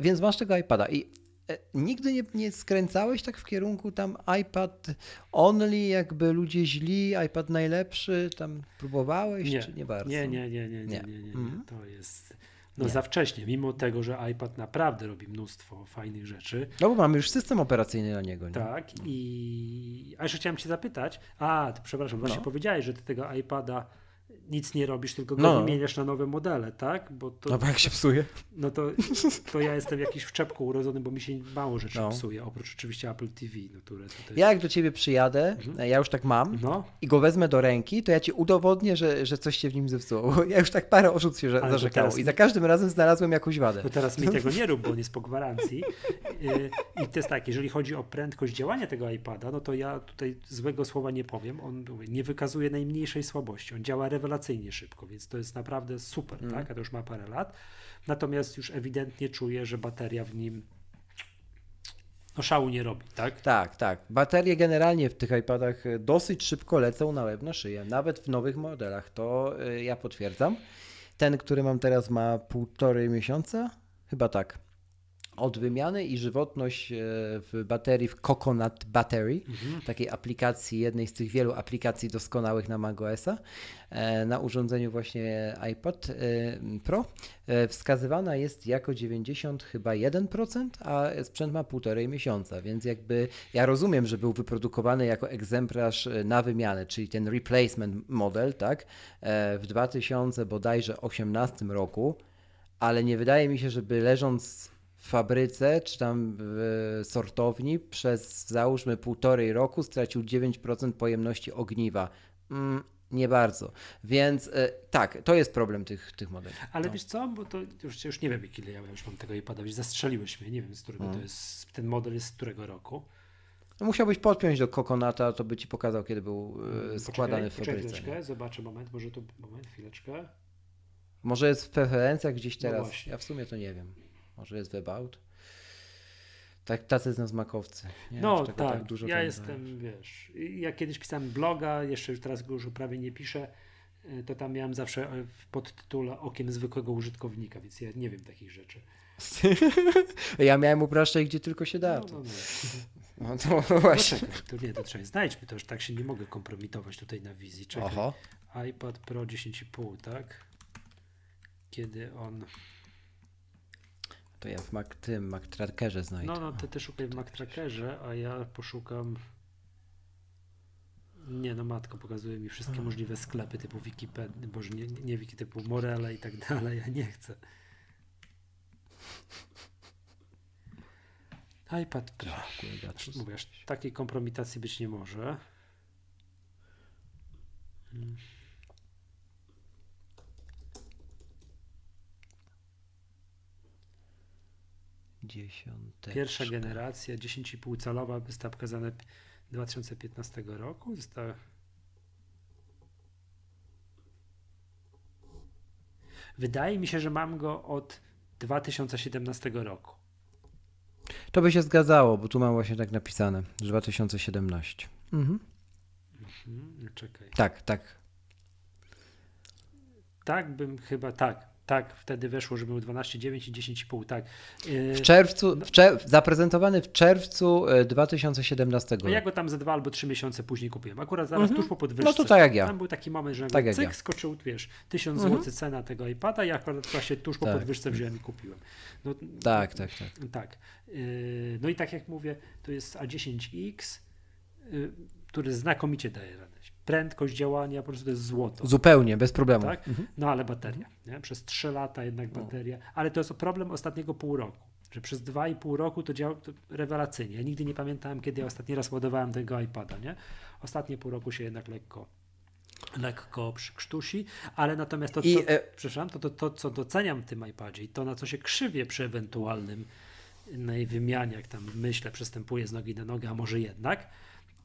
Więc masz tego iPada i E, nigdy nie, nie, skręcałeś tak w kierunku tam iPad only, jakby ludzie źli, iPad najlepszy, tam próbowałeś, nie. czy nie bardzo? Nie, nie, nie, nie, nie, nie, nie, nie. Mm. to jest no nie. za wcześnie, mimo tego, że iPad naprawdę robi mnóstwo fajnych rzeczy. No bo mamy już system operacyjny na niego. Nie? Tak mhm. i a jeszcze chciałem cię zapytać, a, przepraszam, właśnie no. powiedziałeś, że ty tego iPada nic nie robisz, tylko go no. wymieniasz na nowe modele, tak? Bo to, no bo jak się psuje? No to, to ja jestem jakiś w czepku urodzony, bo mi się mało rzeczy no. psuje, oprócz oczywiście Apple TV, no, które tutaj... Ja jak do ciebie przyjadę, mhm. E, ja już tak mam no. i go wezmę do ręki, to ja ci udowodnię, że, że coś się w nim zepsuło. Ja już tak parę oszustw się zarzekało i za każdym razem znalazłem jakąś wadę. No teraz mi tego (laughs) nie rób, bo on jest po gwarancji. E, I to jest tak, jeżeli chodzi o prędkość działania tego iPada, no to ja tutaj złego słowa nie powiem. On nie wykazuje najmniejszej słabości. On działa rewelacyjnie szybko, więc to jest naprawdę super, mm. tak? A to już ma parę lat. Natomiast już ewidentnie czuję, że bateria w nim no szału nie robi, tak? Tak, tak. Baterie generalnie w tych iPadach e, dosyć szybko lecą na łeb, na szyję, nawet w nowych modelach, to e, ja potwierdzam. Ten, który mam teraz ma półtorej miesiąca? Chyba tak od wymiany i żywotność e, w baterii, w Coconut Battery, mhm. takiej aplikacji, jednej z tych wielu aplikacji doskonałych na macOSa, e, na urządzeniu właśnie iPod e, Pro, wskazywana jest jako 90 chyba 1%, a sprzęt ma półtorej miesiąca, więc jakby ja rozumiem, że był wyprodukowany jako egzemplarz na wymianę, czyli ten replacement model, tak, w 2000 bodajże 2018 roku, ale nie wydaje mi się, żeby leżąc fabryce czy tam w sortowni przez załóżmy półtorej roku stracił 9% pojemności ogniwa. Mm, nie bardzo. Więc e, tak, to jest problem tych, tych modeli. Ale no. wiesz co, bo to już, już nie wiem, ile ja już mam tego i już zastrzeliłeś mnie, nie wiem, z którego to mm. jest, ten model jest z którego roku. No, musiałbyś podpiąć do Kokonata, to by ci pokazał, kiedy był e, mm, składany w fabryce. zobaczę, moment, może to, moment, chwileczkę. Może jest w preferencjach gdzieś teraz, no ja w sumie to nie wiem może jest webaut. Tak, tacy z nas makowcy. Nie? No tak, tak dużo ja jestem, wiesz, ja kiedyś pisałem bloga, jeszcze już teraz go już prawie nie piszę, e, to tam miałem zawsze e, w podtytule okiem zwykłego użytkownika, więc ja nie wiem takich rzeczy. (laughs) ja miałem upraszczać gdzie tylko się da. No, no, no. (laughs) no to (laughs) no właśnie. Czekaj, to nie, to trzeba znajdźmy, to już tak się nie mogę kompromitować tutaj na wizji. Czekaj. Aha. iPad Pro 10,5, tak? Kiedy on... To ja w Mac, tym MacTrackerze znajdę. No, no, ty, ty szukaj w MacTrackerze, a ja poszukam... Nie, no matka pokazuje mi wszystkie możliwe sklepy typu Wikipedia, boże, nie, nie Wiki, typu Morele i tak dalej, ja nie chcę. iPad Pro. Mówisz, takiej kompromitacji być nie może. Hmm. Dziesiąteczka. Pierwsza generacja, 10,5 calowa, została pokazana 2015 roku. Została... Wydaje mi się, że mam go od 2017 roku. To by się zgadzało, bo tu mam właśnie tak napisane, 2017. Mhm. mhm no czekaj. Tak, tak. Tak bym chyba, tak, tak, wtedy weszło, że był 12,9 i 10,5, tak. W y, czerwcu, no- w czerw, zaprezentowany w czerwcu 2017 y, roku. No ja go tam za dwa albo trzy miesiące później kupiłem. Akurat zaraz mhm. tuż po podwyżce. No to tak jak ja. Tam był taki moment, że tak cyk, ja. skoczył, wiesz, 1000 mhm. zł cena tego iPada i akurat właśnie tuż po tak. podwyżce wziąłem i kupiłem. No, tak, tak, tak. Tak. Y, no i tak jak mówię, to jest A10X, który znakomicie daje radę prędkość działania po prostu to jest złoto. Zupełnie, bez problemu. Tak? Mhm. No ale bateria. Nie? Przez 3 lata jednak no. bateria. Ale to jest problem ostatniego pół roku. Że przez 2,5 roku to działa to rewelacyjnie. Ja nigdy nie pamiętałem, kiedy ja ostatni raz ładowałem tego iPada. Nie? Ostatnie pół roku się jednak lekko lekko krztusi, ale natomiast to, co, e... przepraszam, to, to, to, co doceniam w tym iPadzie i to, na co się krzywie przy ewentualnym wymianie, jak tam myślę, przystępuje z nogi na nogę, a może jednak,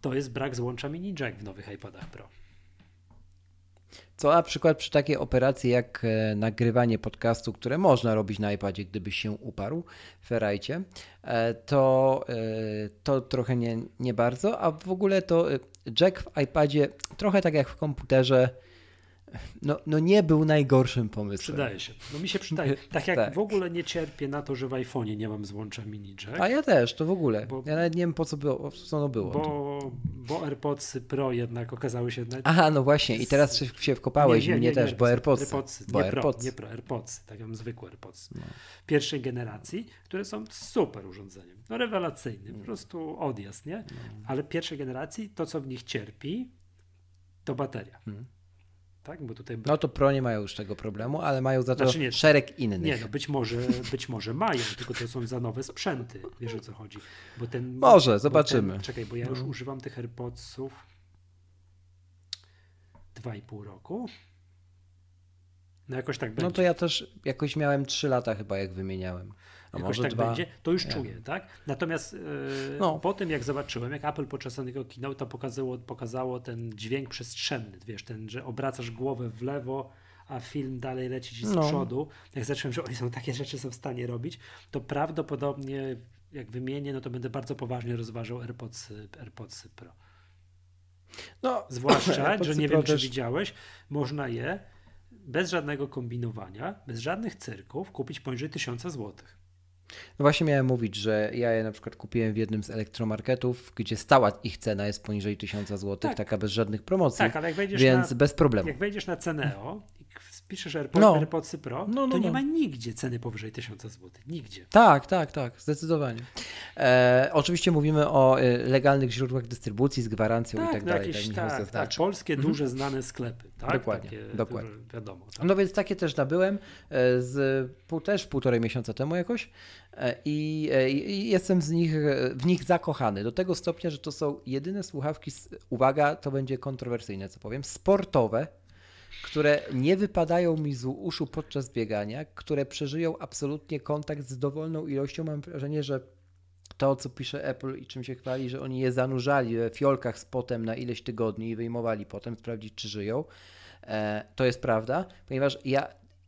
to jest brak złącza mini jack w nowych iPadach Pro. Co na przykład przy takiej operacji jak e, nagrywanie podcastu, które można robić na iPadzie, gdyby się uparł ferajcie, e, to, e, to trochę nie, nie bardzo, a w ogóle to jack w iPadzie trochę tak jak w komputerze no, no nie był najgorszym pomysłem. Przydaje się. No mi się przydaje. (laughs) Tak jak tak. w ogóle nie cierpię na to, że w iPhone'ie nie mam złącza mini jack. A ja też, to w ogóle. Bo, ja nawet nie wiem po co, było, co ono było. Bo, bo AirPods Pro jednak okazały się... Aha, no właśnie i teraz się wkopałeś nie, nie, mnie nie, też, bo AirPods. AirPods. Bo nie, AirPods. Pro, nie Pro, AirPods, tak jak zwykłe AirPods. No. Pierwszej generacji, które są super urządzeniem. No rewelacyjnym, po no. prostu odjazd, nie? No. Ale pierwszej generacji, to co w nich cierpi, to bateria. Hmm tak? Bo tutaj... No to pro nie mają już tego problemu, ale mają za to znaczy nie, szereg innych. Nie, no być może, być może mają, tylko to są za nowe sprzęty, wiesz o co chodzi. Bo ten, może, bo zobaczymy. Ten, czekaj, bo ja już no. używam tych AirPodsów dwa i pół roku. No jakoś tak będzie. No to ja też jakoś miałem trzy lata chyba, jak wymieniałem. A jakoś tak dwa. będzie, to już nie. czuję, tak? Natomiast yy, no. po tym, jak zobaczyłem, jak Apple podczas tego to pokazało, pokazało ten dźwięk przestrzenny, wiesz, ten, że obracasz głowę w lewo, a film dalej leci ci z no. przodu, jak zacząłem, że oni są takie rzeczy są w stanie robić, to prawdopodobnie jak wymienię, no to będę bardzo poważnie rozważał AirPods, AirPods Pro. No, zwłaszcza, (coughs) że nie wiem, czy widziałeś, można je bez żadnego kombinowania, bez żadnych cyrków kupić poniżej 1000 złotych. No właśnie miałem mówić, że ja je na przykład kupiłem w jednym z elektromarketów, gdzie stała ich cena jest poniżej 1000 zł, tak. taka bez żadnych promocji. Tak, ale jak wejdziesz więc na, bez problemu. Jak wejdziesz na Ceneo piszesz AirPod, no. AirPodsy Pro, no, no, to nie no. ma nigdzie ceny powyżej 1000 zł. Nigdzie. Tak, tak, tak, zdecydowanie. E, oczywiście mówimy o e, legalnych źródłach dystrybucji z gwarancją tak, i tak, tak no dalej. Jakieś, tak, tak, tak. polskie mhm. duże znane sklepy. Tak? Dokładnie, takie, dokładnie. Wiadomo, tak. No więc takie też nabyłem e, z, też półtorej miesiąca temu jakoś. E, I, I, jestem z nich, w nich zakochany. Do tego stopnia, że to są jedyne słuchawki, uwaga, to będzie kontrowersyjne, co powiem, sportowe, które nie wypadają mi z uszu podczas biegania, które przeżyją absolutnie kontakt z dowolną ilością. Mam wrażenie, że to, co pisze Apple i czym się chwali, że oni je zanurzali w fiolkach z potem na ileś tygodni i wyjmowali potem, sprawdzić, czy żyją. E, to jest prawda, ponieważ ja,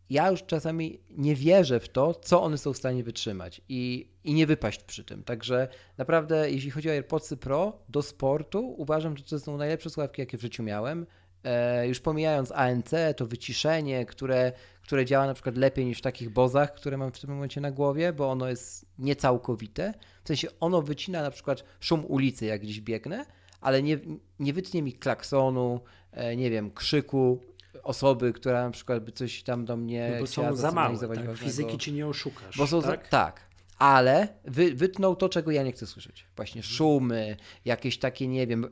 ja już czasami nie wierzę w to, co one są w stanie wytrzymać i, i nie wypaść przy tym. Także naprawdę, jeśli chodzi o AirPodsy Pro do sportu, uważam, że to są najlepsze słuchawki, jakie w życiu miałem. E, już pomijając ANC, to wyciszenie, które, które działa na przykład lepiej niż w takich bozach, które mam w tym momencie na głowie, bo ono jest niecałkowite. W sensie ono wycina na przykład szum ulicy, jak gdzieś biegnę, ale nie, nie wytnie mi klaksonu, e, nie wiem, krzyku osoby, która na przykład by coś tam do mnie no bo są za mało, tak? Fizyki ci nie oszukasz. Bo są tak? Za, tak. tak ale wy, wytnął to, czego ja nie chcę słyszeć. Właśnie mhm. szumy, jakieś takie, nie wiem, e,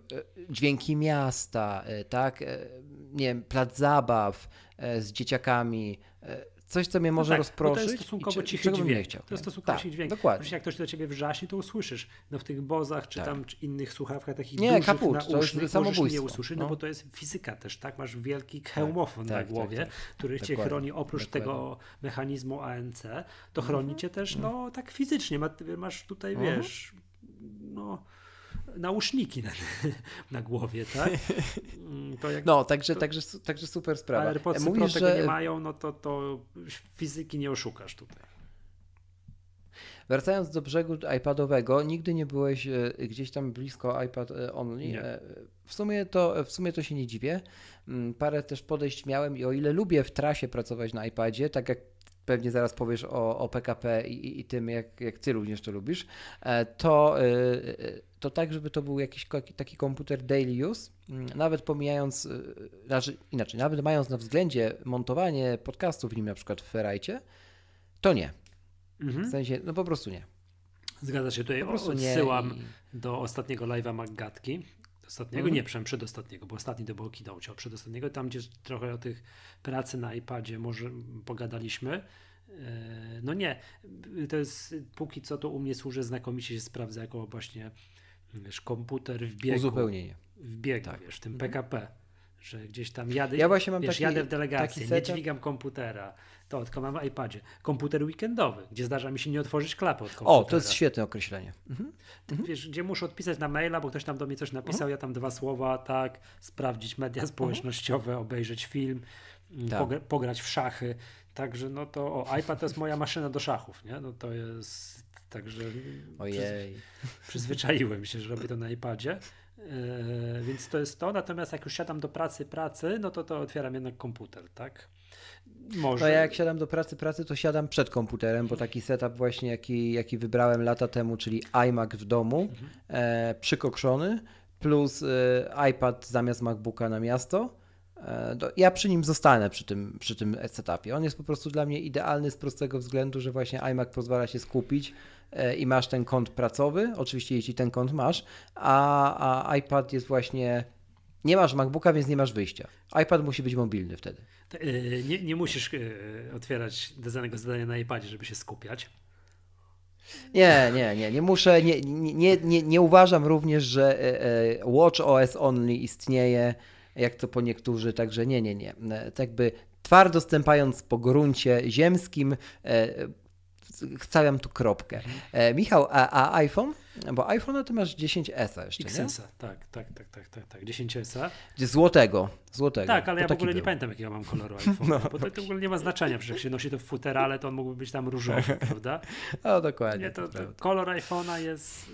dźwięki miasta, e, tak? E, nie wiem, plac zabaw z dzieciakami, Coś, co mnie no może no tak, rozproszyć. To jest stosunkowo cichy dźwięk. Chciał, to jest stosunkowo tak, cichy dźwięk. Dokładnie. jak ktoś do ciebie wrzaśnie, to usłyszysz. No w tych bozach, czy tak. tam czy innych słuchawkach takich nie, dużych, kaput, To to możesz nie usłyszeć, no. no. bo to jest fizyka też, tak? Masz wielki tak, hełmofon tak, na tak, głowie, który dokładnie, cię chroni oprócz dokładnie. tego mechanizmu ANC, to chroni mhm. cię też, mhm. no tak fizycznie. Masz tutaj, mhm. wiesz, no nauszniki na, (laughs) na głowie, tak? Mm, jak... No, także, także, także super sprawa. AirPods e, Pro tego że... nie mają, no to, to fizyki nie oszukasz tutaj. Wracając do brzegu iPadowego, nigdy nie byłeś e, gdzieś tam blisko iPad e, Only. Nie. W sumie, to, w sumie to się nie dziwię. Mm, parę też podejść miałem i o ile lubię w trasie pracować na iPadzie, tak jak pewnie zaraz powiesz o, o PKP i, i, i tym, jak, jak ty również to lubisz, e, to, e, e, to tak, żeby to był jakiś taki komputer daily use, nawet pomijając, znaczy inaczej, nawet mając na względzie montowanie podcastów w nim na przykład w Ferajcie, to nie. Mhm. W sensie, no po prostu nie. Zgadza się, tutaj po prostu odsyłam i... do ostatniego live'a Maggatki, ostatniego mm. nie przem przedostatniego, bo ostatni to był Keynote, a przedostatniego tam, gdzie trochę o tych pracy na iPadzie może pogadaliśmy. E, no nie, to jest póki co to u mnie służy znakomicie się sprawdza jako właśnie wiesz, komputer w biegu. Uzupełnienie. W biegu, tak. wiesz, w tym PKP. Mhm że gdzieś tam jadę, ja właśnie mam wiesz, taki, jadę w delegację, nie dźwigam komputera. To, tylko mam w iPadzie. Komputer weekendowy, gdzie zdarza mi się nie otworzyć klapy od komputera. O, to jest świetne określenie. Mhm. mhm. Wiesz, gdzie muszę odpisać na maila, bo ktoś tam do mnie coś napisał, mhm. ja tam dwa słowa, tak, sprawdzić media mhm. społecznościowe, mhm. obejrzeć film, mm, tak. pogra pograć w szachy. Także no to, o, iPad to jest moja (laughs) maszyna do szachów, nie? No to jest, także Ojej. przyzwyczaiłem się, że robię to na iPadzie. E, więc to jest to. Natomiast jak już siadam do pracy, pracy, no to to otwieram jednak komputer, tak? Może. No ja jak siadam do pracy, pracy, to siadam przed komputerem, bo taki setup właśnie, jaki, jaki wybrałem lata temu, czyli iMac w domu, mhm. e, przykokszony, plus e, iPad zamiast MacBooka na miasto. E, ja przy nim zostanę, przy tym, przy tym setupie. On jest po prostu dla mnie idealny z prostego względu, że właśnie iMac pozwala się skupić E, i masz ten kąt pracowy, oczywiście jeśli ten kąt masz, a, a iPad jest właśnie nie masz MacBooka, więc nie masz wyjścia. iPad musi być mobilny wtedy. E, nie, nie musisz e, otwierać danego zadania na iPadzie, żeby się skupiać. Nie, nie, nie, nie muszę, nie, nie, nie, nie uważam również, że Watch OS Only istnieje, jak to po niektórzy, także nie, nie, nie. Tak by twardo stępając po gruncie ziemskim, stawiam tu kropkę. Mhm. E, Michał, a, a iPhone? Bo iPhone to masz 10S jeszcze. XS, tak, tak, tak, tak, tak, tak. 10S. Złotego, złotego. Tak, ale bo ja w ogóle był. nie pamiętam, jakiego mam koloru (laughs) iPhone. No. Bo to, to, w ogóle nie ma znaczenia, przecież jak się nosi to w futerale, to on mógłby być tam różowy, (laughs) prawda? No dokładnie. Nie, to, to kolor iPhone'a jest y,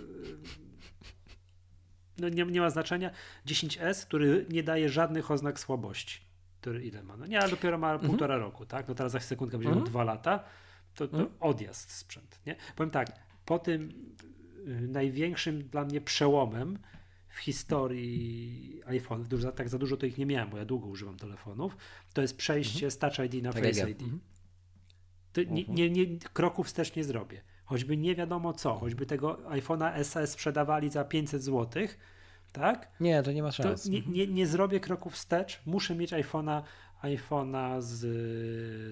no nie, nie ma znaczenia. 10S, który nie daje żadnych oznak słabości. Który ile ma? No nie, ale dopiero ma mhm. półtora mm -hmm. roku, tak? No teraz za sekundkę będzie mm -hmm. dwa lata to, to hmm? odjazd sprzęt. Nie? Powiem tak, po tym y, największym dla mnie przełomem w historii iPhone, dużo, tak za dużo to ich nie miałem, bo ja długo używam telefonów, to jest przejście mhm. z Touch ID na tak Face ID. Mhm. mhm. Nie, nie, nie, kroków też nie zrobię. Choćby nie wiadomo co, choćby tego iPhone'a SS sprzedawali za 500 zł, tak? Nie, to nie ma szans. Nie, mhm. nie, nie, zrobię kroków wstecz, muszę mieć iPhone'a iPhone'a z,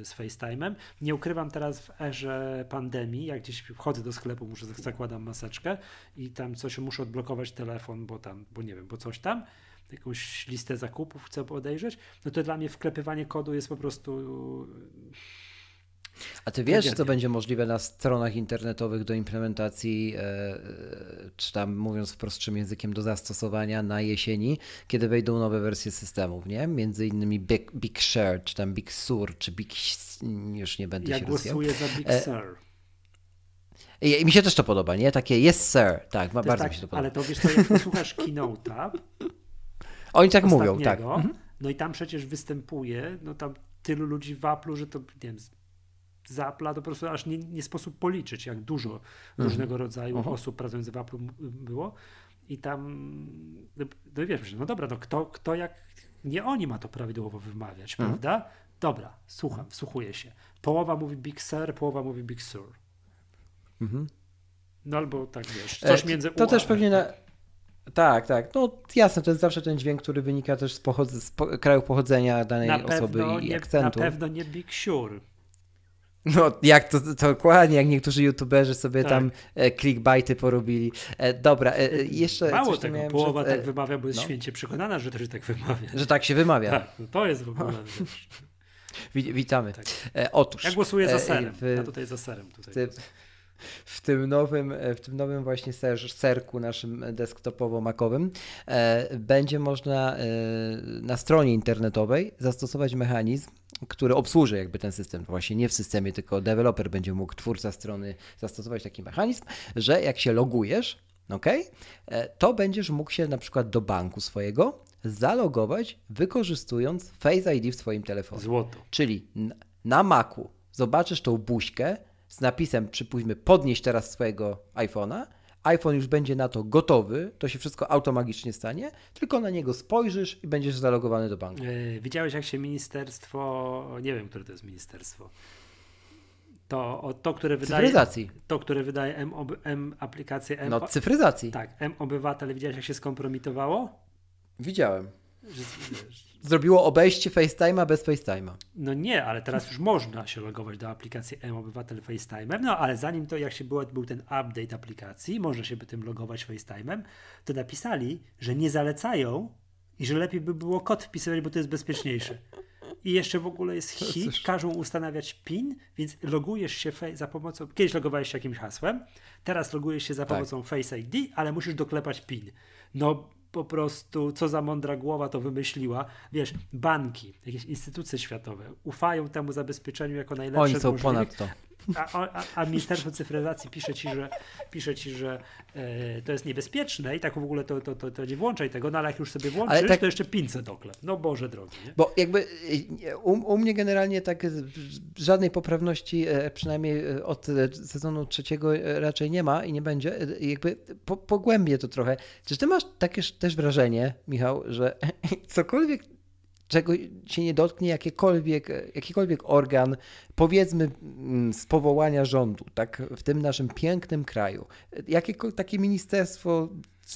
z FaceTime'em. Nie ukrywam teraz w erze pandemii, jak gdzieś wchodzę do sklepu, muszę zakładam maseczkę i tam coś muszę odblokować telefon, bo tam, bo nie wiem, bo coś tam jakąś listę zakupów chcę podejrzeć. no to dla mnie wklepywanie kodu jest po prostu a ty tak wiesz, co będzie możliwe na stronach internetowych do implementacji, e, e, czy tam mówiąc w prostszym językiem, do zastosowania na jesieni, kiedy wejdą nowe wersje systemów, nie? Między innymi Big, Big Share, czy tam Big Sur, czy Big... już nie będę ja się rozwijał. Ja głosuję za Big e, Sur. I mi się też to podoba, nie? Takie yes sir, tak, bardzo tak, mi się to podoba. Ale to wiesz to, jak posłuchasz keynote'a... (laughs) Oni tak mówią, tak. Mhm. No i tam przecież występuje, no tam tylu ludzi w Apple, że to, nie wiem, z to po prostu aż nie, nie sposób policzyć, jak dużo mhm. różnego rodzaju osób pracujących w Apple było. I tam, no, no wiesz, no dobra, no kto, kto jak, nie oni ma to prawidłowo wymawiać, mhm. prawda? Dobra, słucham, wsłuchuję się. Połowa mówi Big Sir, połowa mówi Big Sur. Mhm. No albo tak wiesz, e, coś między To też pewnie tak? na... Tak, tak. No jasne, to jest zawsze ten dźwięk, który wynika też z, pochod... z po... kraju pochodzenia danej na osoby i nie, akcentu. Na pewno nie Big Sur. No, jak to, dokładnie, jak niektórzy youtuberzy sobie tak. tam e, clickbaity porobili. E, dobra, e, jeszcze. Mało tego, miałem, połowa tak wymawia, bo jest no. święcie przekonana, że to się tak wymawia. Że tak się wymawia. Tak, no to jest w ogóle. (laughs) witamy. Tak. otóż. Ja głosuję za serem. W, ja tutaj za serem. Tutaj w tym nowym, w tym nowym właśnie ser, serku naszym desktopowo-makowym e, będzie można e, na stronie internetowej zastosować mechanizm który obsłuży jakby ten system. Właśnie nie w systemie, tylko deweloper będzie mógł, twórca strony, zastosować taki mechanizm, że jak się logujesz, ok, e, to będziesz mógł się na przykład do banku swojego zalogować, wykorzystując Face ID w swoim telefonie. Złoto. Czyli na Macu zobaczysz tą buźkę z napisem, przypuśćmy, podnieś teraz swojego iPhone'a iPhone już będzie na to gotowy, to się wszystko automagicznie stanie, tylko na niego spojrzysz i będziesz zalogowany do banku. E, widziałeś, jak się ministerstwo, nie wiem, które to jest ministerstwo, to, to które wydaje. Cyfryzacji. To, które wydaje M, ob, M aplikację M. No, cyfryzacji. Tak, M obywatel, widziałeś, jak się skompromitowało? Widziałem. Że, zrobiło obejście FaceTime'a bez FaceTime'a. No nie, ale teraz już można się logować do aplikacji M-Obywatel FaceTime'em, no ale zanim to, jak się było, był ten update aplikacji, można się by tym logować FaceTime'em, to napisali, że nie zalecają i że lepiej by było kod wpisywać, bo to jest bezpieczniejsze. I jeszcze w ogóle jest hit, każą ustanawiać PIN, więc logujesz się za pomocą. Kiedyś logowałeś się jakimś hasłem, teraz logujesz się za tak. pomocą tak. Face ID, ale musisz doklepać PIN. No, po prostu co za mądra głowa to wymyśliła. Wiesz, banki, jakieś instytucje światowe ufają temu zabezpieczeniu jako najlepsze. Oni są możliwe. ponad to a, a, a, Ministerstwo Cyfryzacji pisze ci, że, pisze ci, że e, to jest niebezpieczne i tak w ogóle to, to, to, to nie włączaj tego, no ale jak już sobie włączysz, tak, to jeszcze 500 dokle. No Boże drogi. Nie? Bo jakby e, u, u, mnie generalnie tak żadnej poprawności, e, przynajmniej od sezonu trzeciego raczej nie ma i nie będzie. Jakby po, pogłębię to trochę. Czy ty masz takie też wrażenie, Michał, że (laughs) cokolwiek czego się nie dotknie jakiekolwiek, jakikolwiek organ, powiedzmy mm, z powołania rządu, tak w tym naszym pięknym kraju, jakie takie ministerstwo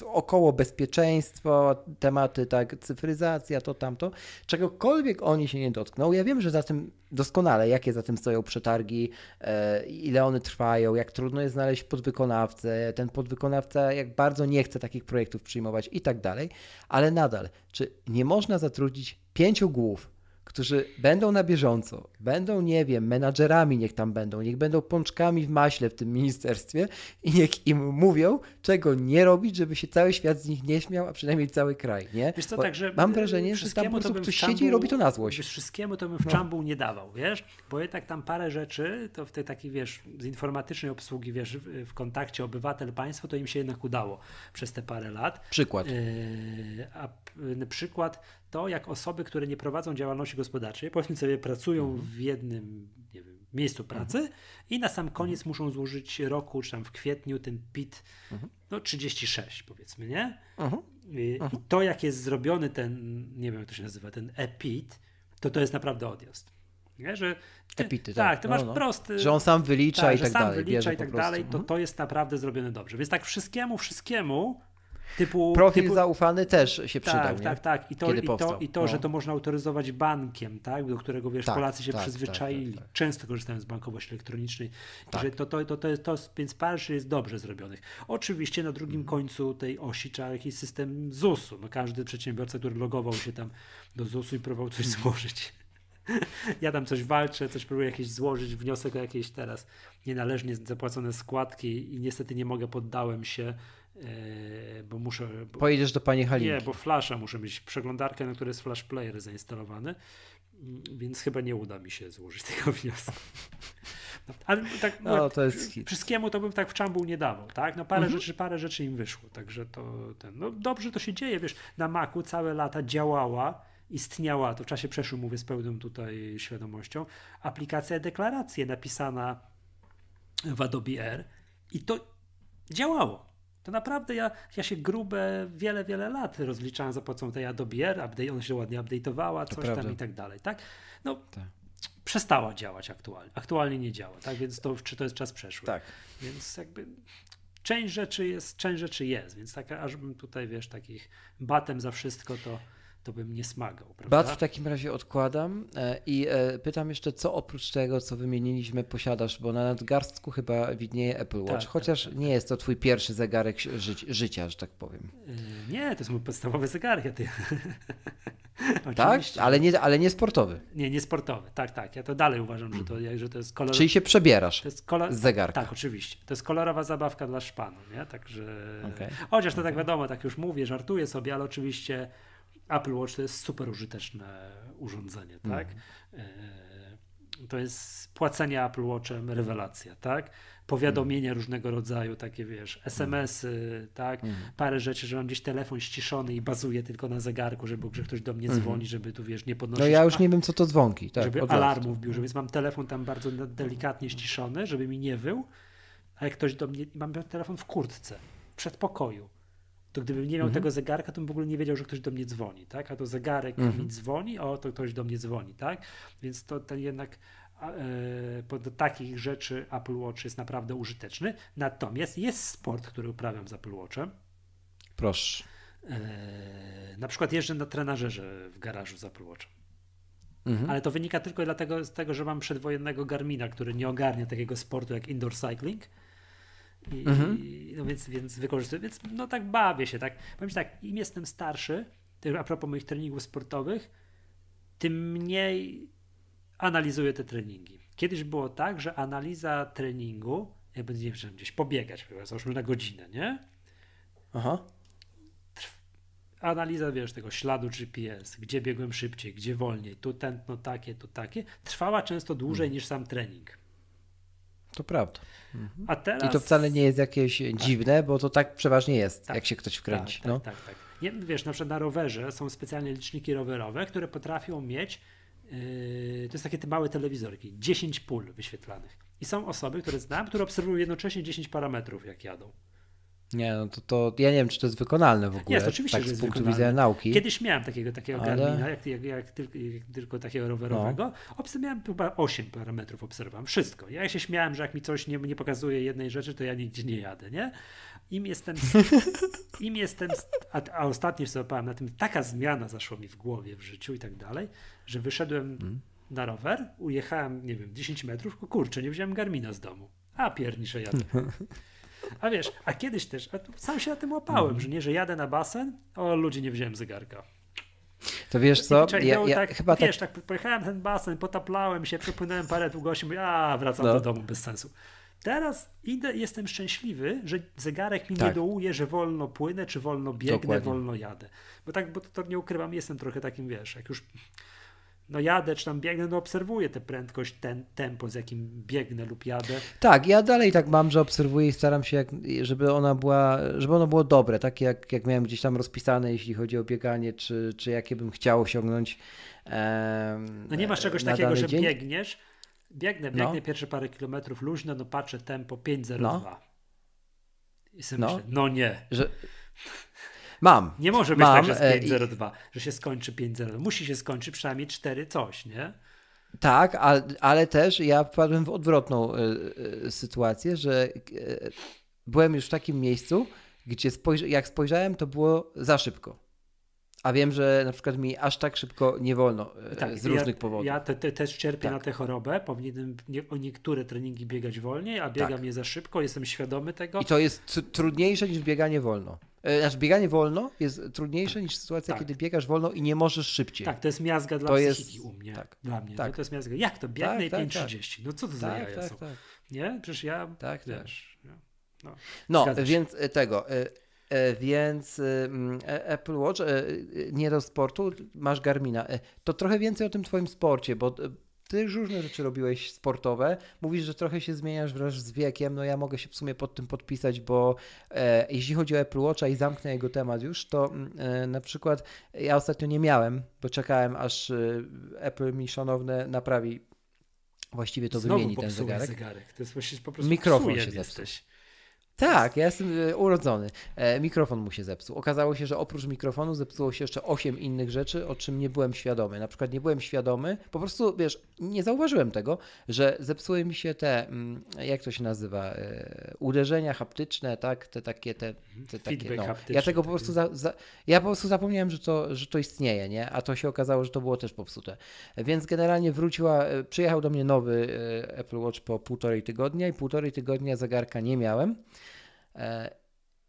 około bezpieczeństwo, tematy tak, cyfryzacja, to tamto, czegokolwiek oni się nie dotkną. Ja wiem, że za tym doskonale, jakie za tym stoją przetargi, e, ile one trwają, jak trudno jest znaleźć podwykonawcę, ten podwykonawca jak bardzo nie chce takich projektów przyjmować i tak dalej, ale nadal, czy nie można zatrudnić pięciu głów którzy będą na bieżąco, będą, nie wiem, menadżerami niech tam będą, niech będą pączkami w maśle w tym ministerstwie i niech im mówią, czego nie robić, żeby się cały świat z nich nie śmiał, a przynajmniej cały kraj, nie? Wiesz co, także e, mam wrażenie, że tam po prostu ktoś czambu, siedzi i robi to na złość. Wszystkiemu to bym w czambu no. nie dawał, wiesz? Bo jednak tam parę rzeczy, to w tej takiej, wiesz, z informatycznej obsługi, wiesz, w kontakcie obywatel-państwo, to im się jednak udało przez te parę lat. Przykład. Yy, a, yy, przykład to, jak osoby, które nie prowadzą działalności gospodarczej, powiedzmy sobie, pracują mhm. w jednym wiem, miejscu mhm. pracy mhm. i na sam koniec mhm. muszą złożyć roku, czy tam w kwietniu, ten PIT, mhm. no 36 powiedzmy, nie? I, I, to, jak jest zrobiony ten, nie wiem jak to się nazywa, ten EPIT, to to jest naprawdę odjazd. Nie? Że ty, Epity, tak, tak, ty masz no, no. prosty. Że on sam wylicza tak, i tak sam dalej. Wylicza i tak dalej, to mhm. to jest naprawdę zrobione dobrze. Więc tak wszystkiemu, wszystkiemu Typu, Profil typu... zaufany też się tak, przydał. Tak, nie? tak, tak. I to, Kiedy i to, i to no. że to można autoryzować bankiem, tak? do którego wiesz, tak, Polacy się tak, tak przyzwyczaili. Tak, tak, Często korzystają z bankowości elektronicznej. Że to, to, to, to, jest, to, więc parę jest dobrze zrobionych. Oczywiście na drugim mm. końcu tej osi trzeba jakiś system ZUS-u. No każdy przedsiębiorca, który logował się tam do ZUS-u i próbował coś (laughs) złożyć. (laughs) ja tam coś walczę, coś próbuję jakieś złożyć, wniosek o jakieś teraz nienależnie zapłacone składki i niestety nie mogę, poddałem się E, bo muszę. Bo, Pojedziesz do pani Halinki. Nie, bo flasha muszę mieć przeglądarkę, na której jest flash player zainstalowany, więc chyba nie uda mi się złożyć (laughs) tego wniosku. No, ale tak, no, no, to jest wszystkiemu to bym tak w czambuł nie dawał, tak? No parę mhm. rzeczy, parę rzeczy im wyszło, także to ten, no dobrze to się dzieje, wiesz, na Macu całe lata działała, istniała, to w czasie przeszłym mówię z pełną tutaj świadomością, aplikacja deklaracje napisana w Adobe Air i to działało, to naprawdę ja, ja się grube wiele, wiele lat rozliczałem za pomocą tej Adobe Air, update, ona się ładnie update'owała, coś tam i tak dalej, tak? No, tak. przestała działać aktualnie. Aktualnie nie działa, tak? Więc to, czy to jest czas przeszły. Tak. Więc jakby część rzeczy jest, część rzeczy jest, więc tak aż bym tutaj, wiesz, takich batem za wszystko to to bym nie smagał. Prawda? Bat w takim razie odkładam e, i e, pytam jeszcze, co oprócz tego, co wymieniliśmy, posiadasz, bo na nadgarstku chyba widnieje Apple Watch, tak, chociaż tak, tak, nie tak. jest to twój pierwszy zegarek ży życia, że tak powiem. E, nie, to jest mój podstawowy zegarek. Ja ty. (laughs) tak? Ale nie, ale nie sportowy. Nie, nie sportowy, tak, tak. Ja to dalej uważam, że to, że to jest kolorowy. Czyli się przebierasz kolor... zegarka. Tak, oczywiście. To jest kolorowa zabawka dla szpanu, nie? Także... Okay. Chociaż to okay. tak wiadomo, tak już mówię, żartuję sobie, ale oczywiście Apple Watch to jest super użyteczne urządzenie, mhm. tak? Mm. To jest płacenie Apple Watchem mhm. rewelacja, tak? Powiadomienia mm. różnego rodzaju, takie wiesz, mhm. SMS-y, tak? Mm. Parę rzeczy, że mam gdzieś telefon ściszony i bazuje tylko na zegarku, żeby że ktoś do mnie dzwoni, żeby tu wiesz, nie podnosić. No ja już nie wiem, co to dzwonki, tak? Żeby alarmów w biurze, więc mam telefon tam bardzo delikatnie ściszony, żeby mi nie wył, a jak ktoś do mnie, mam telefon w kurtce, w przedpokoju to gdybym nie miał mhm. tego zegarka, to bym w ogóle nie wiedział, że ktoś do mnie dzwoni, tak? A to zegarek mhm. mi dzwoni, o, to ktoś do mnie dzwoni, tak? Więc to ten jednak e, do takich rzeczy Apple Watch jest naprawdę użyteczny. Natomiast jest sport, który uprawiam z Apple Watchem. Proszę. E, na przykład jeżdżę na trenażerze w garażu za Apple Watchem. Mhm. Ale to wynika tylko dlatego, z tego, że mam przedwojennego Garmina, który nie ogarnia takiego sportu jak indoor cycling i, mhm. no więc, więc wykorzystuję, więc no tak bawię się, tak. Powiem tak, im jestem starszy, a propos moich treningów sportowych, tym mniej analizuję te treningi. Kiedyś było tak, że analiza treningu, jak będziemy gdzieś pobiegać, załóżmy na godzinę, nie? Aha. Analiza, wiesz, tego śladu GPS, gdzie biegłem szybciej, gdzie wolniej, tu tętno takie, tu takie, trwała często dłużej hmm. niż sam trening. To prawda. Mhm. A teraz... I to wcale nie jest jakieś tak. dziwne, bo to tak przeważnie jest, tak. jak się ktoś wkręci. Tak, tak, no. tak, tak. Nie, wiesz, na przykład na rowerze są specjalne liczniki rowerowe, które potrafią mieć yy, to jest takie te małe telewizorki, 10 pól wyświetlanych. I są osoby, które znam, które obserwują jednocześnie 10 parametrów, jak jadą. Nie, no to, to ja nie wiem, czy to jest wykonalne w ogóle. Jest, oczywiście, tak, że jest z punktu widzenia nauki. Kiedyś miałem takiego takiego ale... Garmina, jak, jak, jak, tylko, jak, tylko takiego rowerowego. No. Obcy miałem chyba 8 parametrów, obserwowałem wszystko. Ja się śmiałem, że jak mi coś nie, nie pokazuje jednej rzeczy, to ja nigdzie nie jadę, nie? Im jestem, (laughs) im jestem, a, a ostatnio sobie na tym, taka zmiana zaszła mi w głowie, w życiu i tak dalej, że wyszedłem hmm. na rower, ujechałem, nie wiem, 10 metrów, kurczę, nie wziąłem Garmina z domu. A piernicze jadę. (laughs) A wiesz, a kiedyś też, a sam się na tym łapałem, mhm. że nie, że jadę na basen, o ludzi nie wziąłem zegarka. To wiesz co? ja, ja tak, chyba wiesz, tak... tak pojechałem ten basen, potaplałem się, przepłynąłem parę długości, mówię, a wracam no. do domu bez sensu. Teraz idę, jestem szczęśliwy, że zegarek mi tak. nie dołuje, że wolno płynę, czy wolno biegnę, Dokładnie. wolno jadę. Bo tak, bo to, to nie ukrywam, jestem trochę takim, wiesz, jak już no jadę czy tam biegnę, no obserwuję tę prędkość, ten tempo, z jakim biegnę lub jadę. Tak, ja dalej tak mam, że obserwuję i staram się, jak, żeby ona była, żeby ono było dobre, tak jak, jak miałem gdzieś tam rozpisane, jeśli chodzi o bieganie, czy, czy jakie bym chciał osiągnąć. E, no nie masz czegoś takiego, że dzień. biegniesz, biegnę, biegnę no. pierwsze parę kilometrów luźno, no patrzę tempo 5.02. No. I sobie no. myślę, no nie. Że... Mam. Nie może być tak, mam, tak, że jest 5.02, że się skończy 5.02. Musi się skończyć przynajmniej 4 coś, nie? Tak, ale, ale też ja wpadłem w odwrotną y, y, sytuację, że y, byłem już w takim miejscu, gdzie jak spojrzałem, to było za szybko. A wiem, że na przykład mi aż tak szybko nie wolno tak, z różnych ja, powodów. Ja te, te, też cierpię tak. na tę chorobę. Powinienem nie, o niektóre treningi biegać wolniej, a biegam tak. je za szybko, jestem świadomy tego. I to jest trudniejsze niż bieganie wolno. E, aż bieganie wolno jest trudniejsze niż sytuacja, tak. kiedy biegasz wolno i nie możesz szybciej. Tak, to jest miazga dla to psychiki u mnie. Tak. Dla mnie. Tak. to jest miazga. Jak to biegnę tak, i 5.30? Tak, tak. No co to za tak, jaja są? Nie? Przecież ja tak, też. Tak. No, no, no więc e, tego. E, więc mm, Apple Watch, nie do sportu, masz Garmina. To trochę więcej o tym twoim sporcie, bo ty już różne rzeczy robiłeś sportowe. Mówisz, że trochę się zmieniasz wraz z wiekiem. No ja mogę się w sumie pod tym podpisać, bo e, jeśli chodzi o Apple Watcha i zamknę jego temat już, to mm, e, na przykład e, ja ostatnio nie miałem, bo czekałem aż e, Apple mi szanowne naprawi właściwie to Znowu wymieni ten zegarek. zegarek. To jest, po prostu Mikrofon się zepsuł. Tak, ja jestem e, urodzony. E, mikrofon mu się zepsuł. Okazało się, że oprócz mikrofonu zepsuło się jeszcze 8 innych rzeczy, o czym nie byłem świadomy. Na przykład nie byłem świadomy, po prostu wiesz, nie zauważyłem tego, że zepsuły mi się te, mm, jak to się nazywa, e, uderzenia haptyczne, tak? Te takie, te, mhm. te takie. No. Ja tego po prostu, za, za, ja po prostu zapomniałem, że to, że to istnieje, nie? A to się okazało, że to było też popsute. Więc generalnie wróciła, przyjechał do mnie nowy Apple Watch po półtorej tygodnia i półtorej tygodnia zegarka nie miałem. E,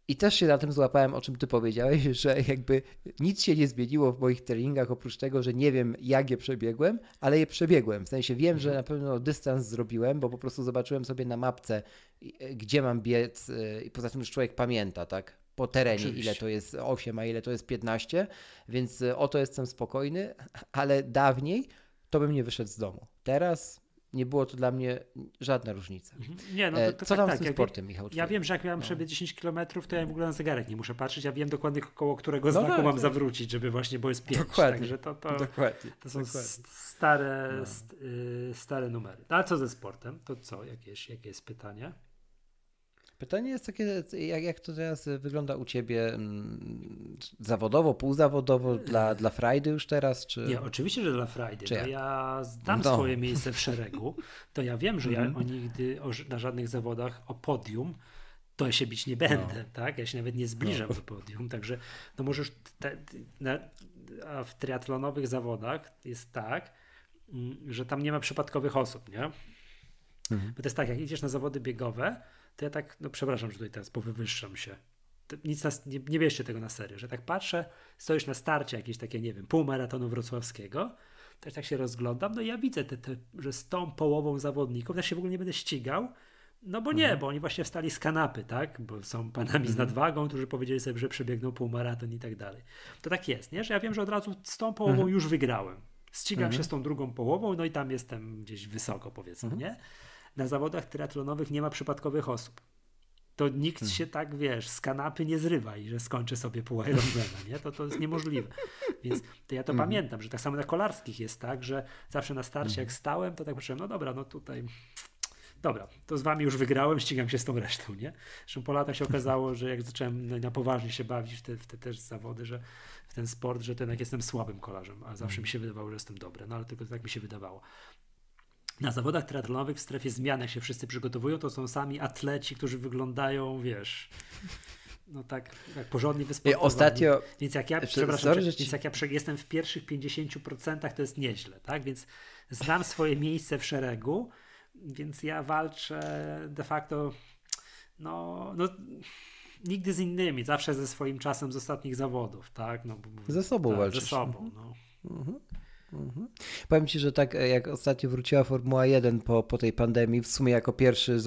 I też się na tym złapałem, o czym ty powiedziałeś, (laughs) że jakby nic się nie zmieniło w moich treningach, oprócz tego, że nie wiem, jak je przebiegłem, ale je przebiegłem. W sensie wiem, że mhm. na pewno dystans zrobiłem, bo po prostu zobaczyłem sobie na mapce, e, gdzie mam biec, e, i poza tym już człowiek pamięta, tak? po terenie, Oczywiście. ile to jest 8, a ile to jest 15, więc o to jestem spokojny, (laughs) ale dawniej to bym nie wyszedł z domu. Teraz nie było to dla mnie żadna różnica. Mhm. Nie, no to, e, to Co tak, tam tak, z tym sportem, Michał? Ja wiem, że jak miałem no. przebieg 10 km, to ja w ogóle na zegarek nie muszę patrzeć. Ja wiem dokładnie, koło którego no, znaku tak, mam tak. zawrócić, żeby właśnie, bo jest 5. Dokładnie. Także to, to, dokładnie, to są dokładnie. stare, no. st, y, stare numery. No, a co ze sportem? To co? Jakieś, jakie jest pytanie? Pytanie jest takie, jak, jak to teraz wygląda u ciebie mm, zawodowo, półzawodowo, dla, dla Frajdy już teraz? Czy... Nie, oczywiście, że dla Frajdy. Czy ja? ja znam no. swoje miejsce w szeregu, to ja wiem, że ja mhm. o nigdy o, na żadnych zawodach o podium to ja się bić nie będę, no. tak? Ja się nawet nie zbliżam no. do podium, także no możesz te, na, a w triatlonowych zawodach jest tak, mm, że tam nie ma przypadkowych osób, nie? Mhm. Bo to jest tak, jak idziesz na zawody biegowe, to ja tak, no przepraszam, że tutaj teraz powywyższam się. Nic nie, nie bierzcie tego na serio, że tak patrzę, stoisz na starcie jakieś takie, nie wiem, półmaratonu wrocławskiego, też tak się rozglądam, no ja widzę, te, te, że z tą połową zawodników też się w ogóle nie będę ścigał, no bo nie, mhm. bo oni właśnie wstali z kanapy, tak? Bo są panami mhm. z nadwagą, którzy powiedzieli sobie, że przebiegną półmaraton i tak dalej. To tak jest, nie? Że ja wiem, że od razu z tą połową mhm. już wygrałem. Ścigam się z mhm. tą drugą połową, no i tam jestem gdzieś wysoko, powiedzmy, mhm. nie? na zawodach triatlonowych nie ma przypadkowych osób. To nikt hmm. się tak, wiesz, z kanapy nie zrywa i że skończy sobie pół Ironmana, nie? To, to jest niemożliwe. Więc to ja to hmm. pamiętam, że tak samo na kolarskich jest tak, że zawsze na starcie mhm. jak stałem, to tak patrzyłem, no dobra, no tutaj dobra, to z wami już wygrałem, ścigam się z tą resztą, nie? Zresztą po latach się okazało, że jak zacząłem no na poważnie się bawić w te, w te też zawody, że w ten sport, że ten jak jestem słabym kolarzem, a zawsze mhm. mi się wydawało, że jestem dobry, no ale tylko tak mi się wydawało na zawodach triatlonowych w strefie zmian, jak się wszyscy przygotowują, to są sami atleci, którzy wyglądają, wiesz, no tak, jak porządnie wysportowani. Ostatnio... Więc jak ja, przepraszam, sorry, więc jak ja jestem w pierwszych 50%, to jest nieźle, tak? Więc znam swoje miejsce w szeregu, więc ja walczę de facto, no, no nigdy z innymi, zawsze ze swoim czasem z ostatnich zawodów, tak? No, ze sobą tak, walczysz. Ze sobą, mhm. no. Mhm. Powiem Ci, że tak e, jak ostatnio wróciła Formuła 1 po, po tej pandemii, w sumie jako pierwszy e,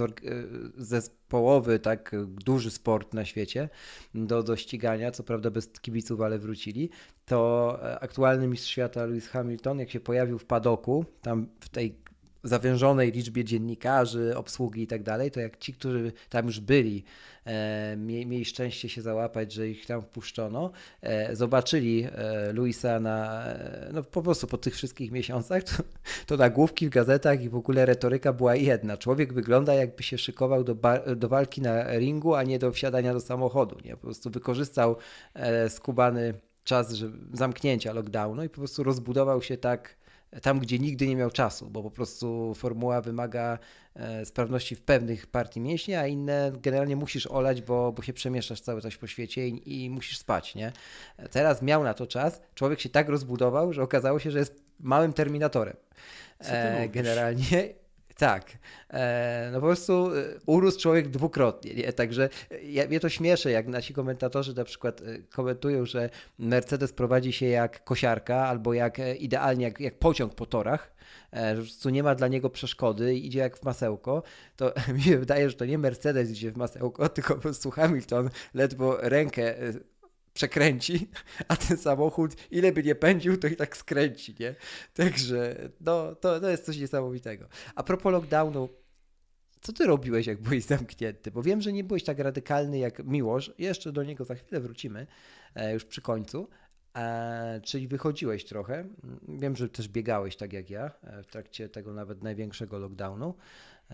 zespołowy, tak duży sport na świecie do, do ścigania, co prawda bez kibiców, ale wrócili, to e, aktualny mistrz świata Lewis Hamilton, jak się pojawił w padoku, tam w tej zawężonej liczbie dziennikarzy, obsługi i tak dalej, to jak ci, którzy tam już byli, e, mieli szczęście się załapać, że ich tam wpuszczono, e, zobaczyli e, Luisa na, e, no po prostu po tych wszystkich miesiącach, to, to nagłówki w gazetach i w ogóle retoryka była jedna. Człowiek wygląda jakby się szykował do, do walki na ringu, a nie do wsiadania do samochodu. Nie? Po prostu wykorzystał e, skubany czas żeby, zamknięcia lockdownu i po prostu rozbudował się tak tam, gdzie nigdy nie miał czasu, bo po prostu formuła wymaga e, sprawności w pewnych partii mięśni, a inne generalnie musisz olać, bo, bo się przemieszczasz cały czas po świecie i, i musisz spać, nie? Teraz miał na to czas, człowiek się tak rozbudował, że okazało się, że jest małym terminatorem e, generalnie tak. E, no po prostu e, urósł człowiek dwukrotnie. Nie? Także e, ja, mnie to śmieszy, jak nasi komentatorzy na przykład komentują, że Mercedes prowadzi się jak kosiarka albo jak idealnie jak, jak pociąg po torach, że po prostu nie ma dla niego przeszkody i idzie jak w masełko. To (laughs) mi się wydaje, że to nie Mercedes idzie w masełko, (laughs) tylko po prostu Hamilton ledwo rękę przekręci, (laughs) a ten samochód, ile by nie pędził, to i tak skręci, nie? Także no, to, to jest coś niesamowitego. A propos lockdownu, co ty robiłeś, jak byłeś zamknięty? Bo wiem, że nie byłeś tak radykalny jak Miłosz, jeszcze do niego za chwilę wrócimy, e, już przy końcu, e, czyli wychodziłeś trochę. Wiem, że też biegałeś tak jak ja e, w trakcie tego nawet największego lockdownu.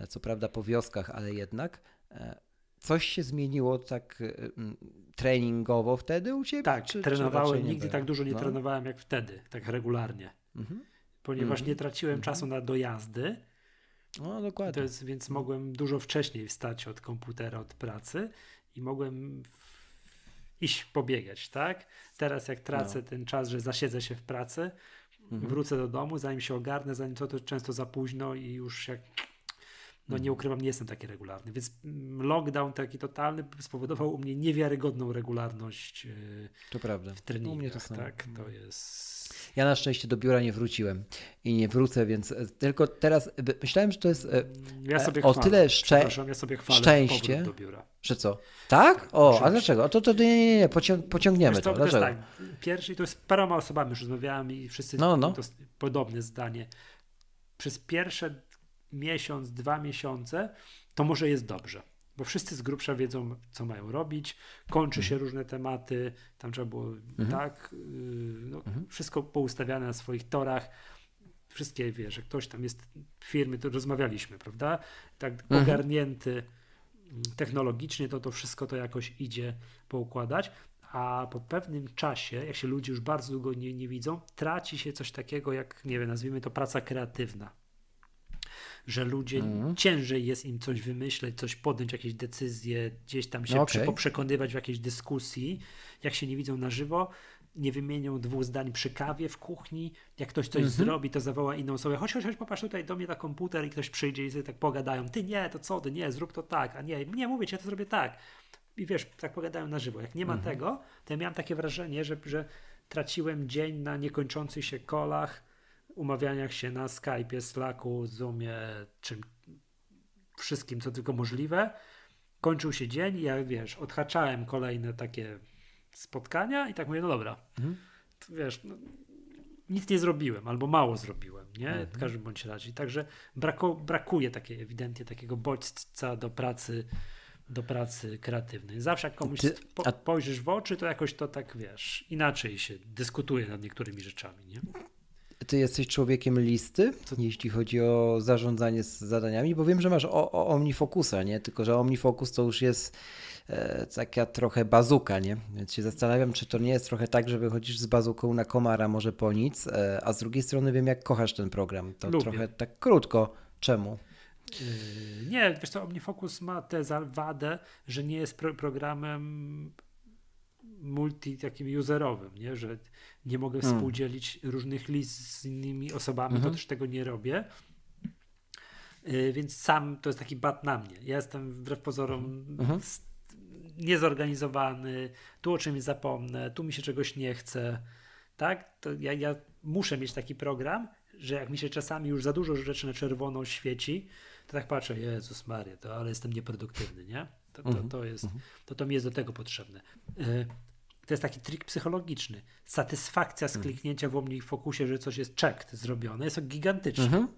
co prawda po wioskach, ale jednak. Coś się zmieniło tak y, mm, treningowo wtedy u Ciebie? Tak, czy, trenowałem, czy nigdy tak dużo nie no. trenowałem jak wtedy, tak regularnie. Mhm. Ponieważ mhm. nie traciłem mhm. czasu na dojazdy. No, dokładnie. To jest, więc mogłem dużo wcześniej wstać od komputera, od pracy i mogłem iść pobiegać, tak? Teraz jak tracę no. ten czas, że zasiedzę się w pracy, mhm. wrócę do domu, zanim się ogarnę, zanim to, to często za późno i już jak no nie mhm. ukrywam, nie jestem taki regularny, więc lockdown taki totalny spowodował u mnie niewiarygodną regularność y, to prawda. w treningach. U mnie to samo. tak, to mhm. jest... Ja na szczęście do biura nie wróciłem i nie wrócę, więc e, tylko teraz e, myślałem, że to jest e, ja sobie o chwalę. tyle szczę... ja sobie chwalę szczęście, do biura. że co? Tak? tak o, a dlaczego? To, to nie, nie, nie, pociągniemy to. to dlaczego? Tak, pierwszy, to jest paroma osobami już rozmawiałem i wszyscy no, no. no. podobne zdanie. Przez pierwsze miesiąc, dwa miesiące, to może jest dobrze. Bo wszyscy z grubsza wiedzą, co mają robić, kończy mhm. się różne tematy, tam trzeba było mhm. tak, y, no, mhm. wszystko poustawiane na swoich torach wszystkie, wie, że ktoś tam jest, firmy, to rozmawialiśmy, prawda? Tak mhm. ogarnięty mm, technologicznie, to to wszystko to jakoś idzie poukładać, a po pewnym czasie, jak się ludzie już bardzo długo nie, nie widzą, traci się coś takiego jak, nie wiem, nazwijmy to praca kreatywna że ludzie mm. ciężej jest im coś wymyśleć, coś podjąć, jakieś decyzje, gdzieś tam się no okay. poprzekonywać w jakiejś dyskusji, jak się nie widzą na żywo, nie wymienią dwóch zdań przy kawie w kuchni. Jak ktoś coś mm -hmm. zrobi, to zawoła inną osobę. Chodź, chodź, chodź, popatrz tutaj do mnie na komputer i ktoś przyjdzie i sobie tak pogadają. Ty nie, to co, ty nie, zrób to tak, a nie, nie mówię ci, ja to zrobię tak. I wiesz, tak pogadają na żywo. Jak nie ma mm -hmm. tego, to ja miałem takie wrażenie, że, że traciłem dzień na niekończących się kolach umawianiach się na Skype, Slacku, Zoomie, czym, wszystkim, co tylko możliwe. Kończył się dzień i ja, wiesz, odhaczałem kolejne takie spotkania i tak mówię, no dobra, mhm. wiesz, no, nic nie zrobiłem albo mało zrobiłem, nie? Mhm. W każdym bądź razie. Także brako, brakuje takiej, ewidentnie takiego bodźca do pracy do pracy kreatywnej. Zawsze jak komuś Ty, a... spojrzysz w oczy, to jakoś to tak, wiesz, inaczej się dyskutuje nad niektórymi rzeczami, nie? ty jesteś człowiekiem listy, jeśli chodzi o zarządzanie z zadaniami? Bo wiem, że masz o, o OmniFocusa, nie? Tylko, że OmniFocus to już jest e, taka trochę bazuka, nie? Więc się zastanawiam, czy to nie jest trochę tak, że wychodzisz z bazuką na komara, może po nic, e, a z drugiej strony wiem, jak kochasz ten program. To Lubię. trochę tak krótko. Czemu? Yy, nie, wiesz co, OmniFocus ma tę wadę, że nie jest pro programem multi takim userowym, nie? że nie mogę hmm. współdzielić różnych list z innymi osobami, mhm. to też tego nie robię. Y, więc sam to jest taki bat na mnie. Ja jestem wbrew pozorom mhm. mhm. niezorganizowany, tu o czymś zapomnę, tu mi się czegoś nie chce. Tak? To ja, ja muszę mieć taki program, że jak mi się czasami już za dużo rzeczy na czerwono świeci, to tak patrzę, Jezus Maria, to ale jestem nieproduktywny, nie? To, to, mhm. to, jest, mhm. to, to mi jest do tego potrzebne. Y, to jest taki trik psychologiczny. Satysfakcja z mm. kliknięcia w Omni fokusie, że coś jest checked zrobione, jest gigantyczna. Mhm.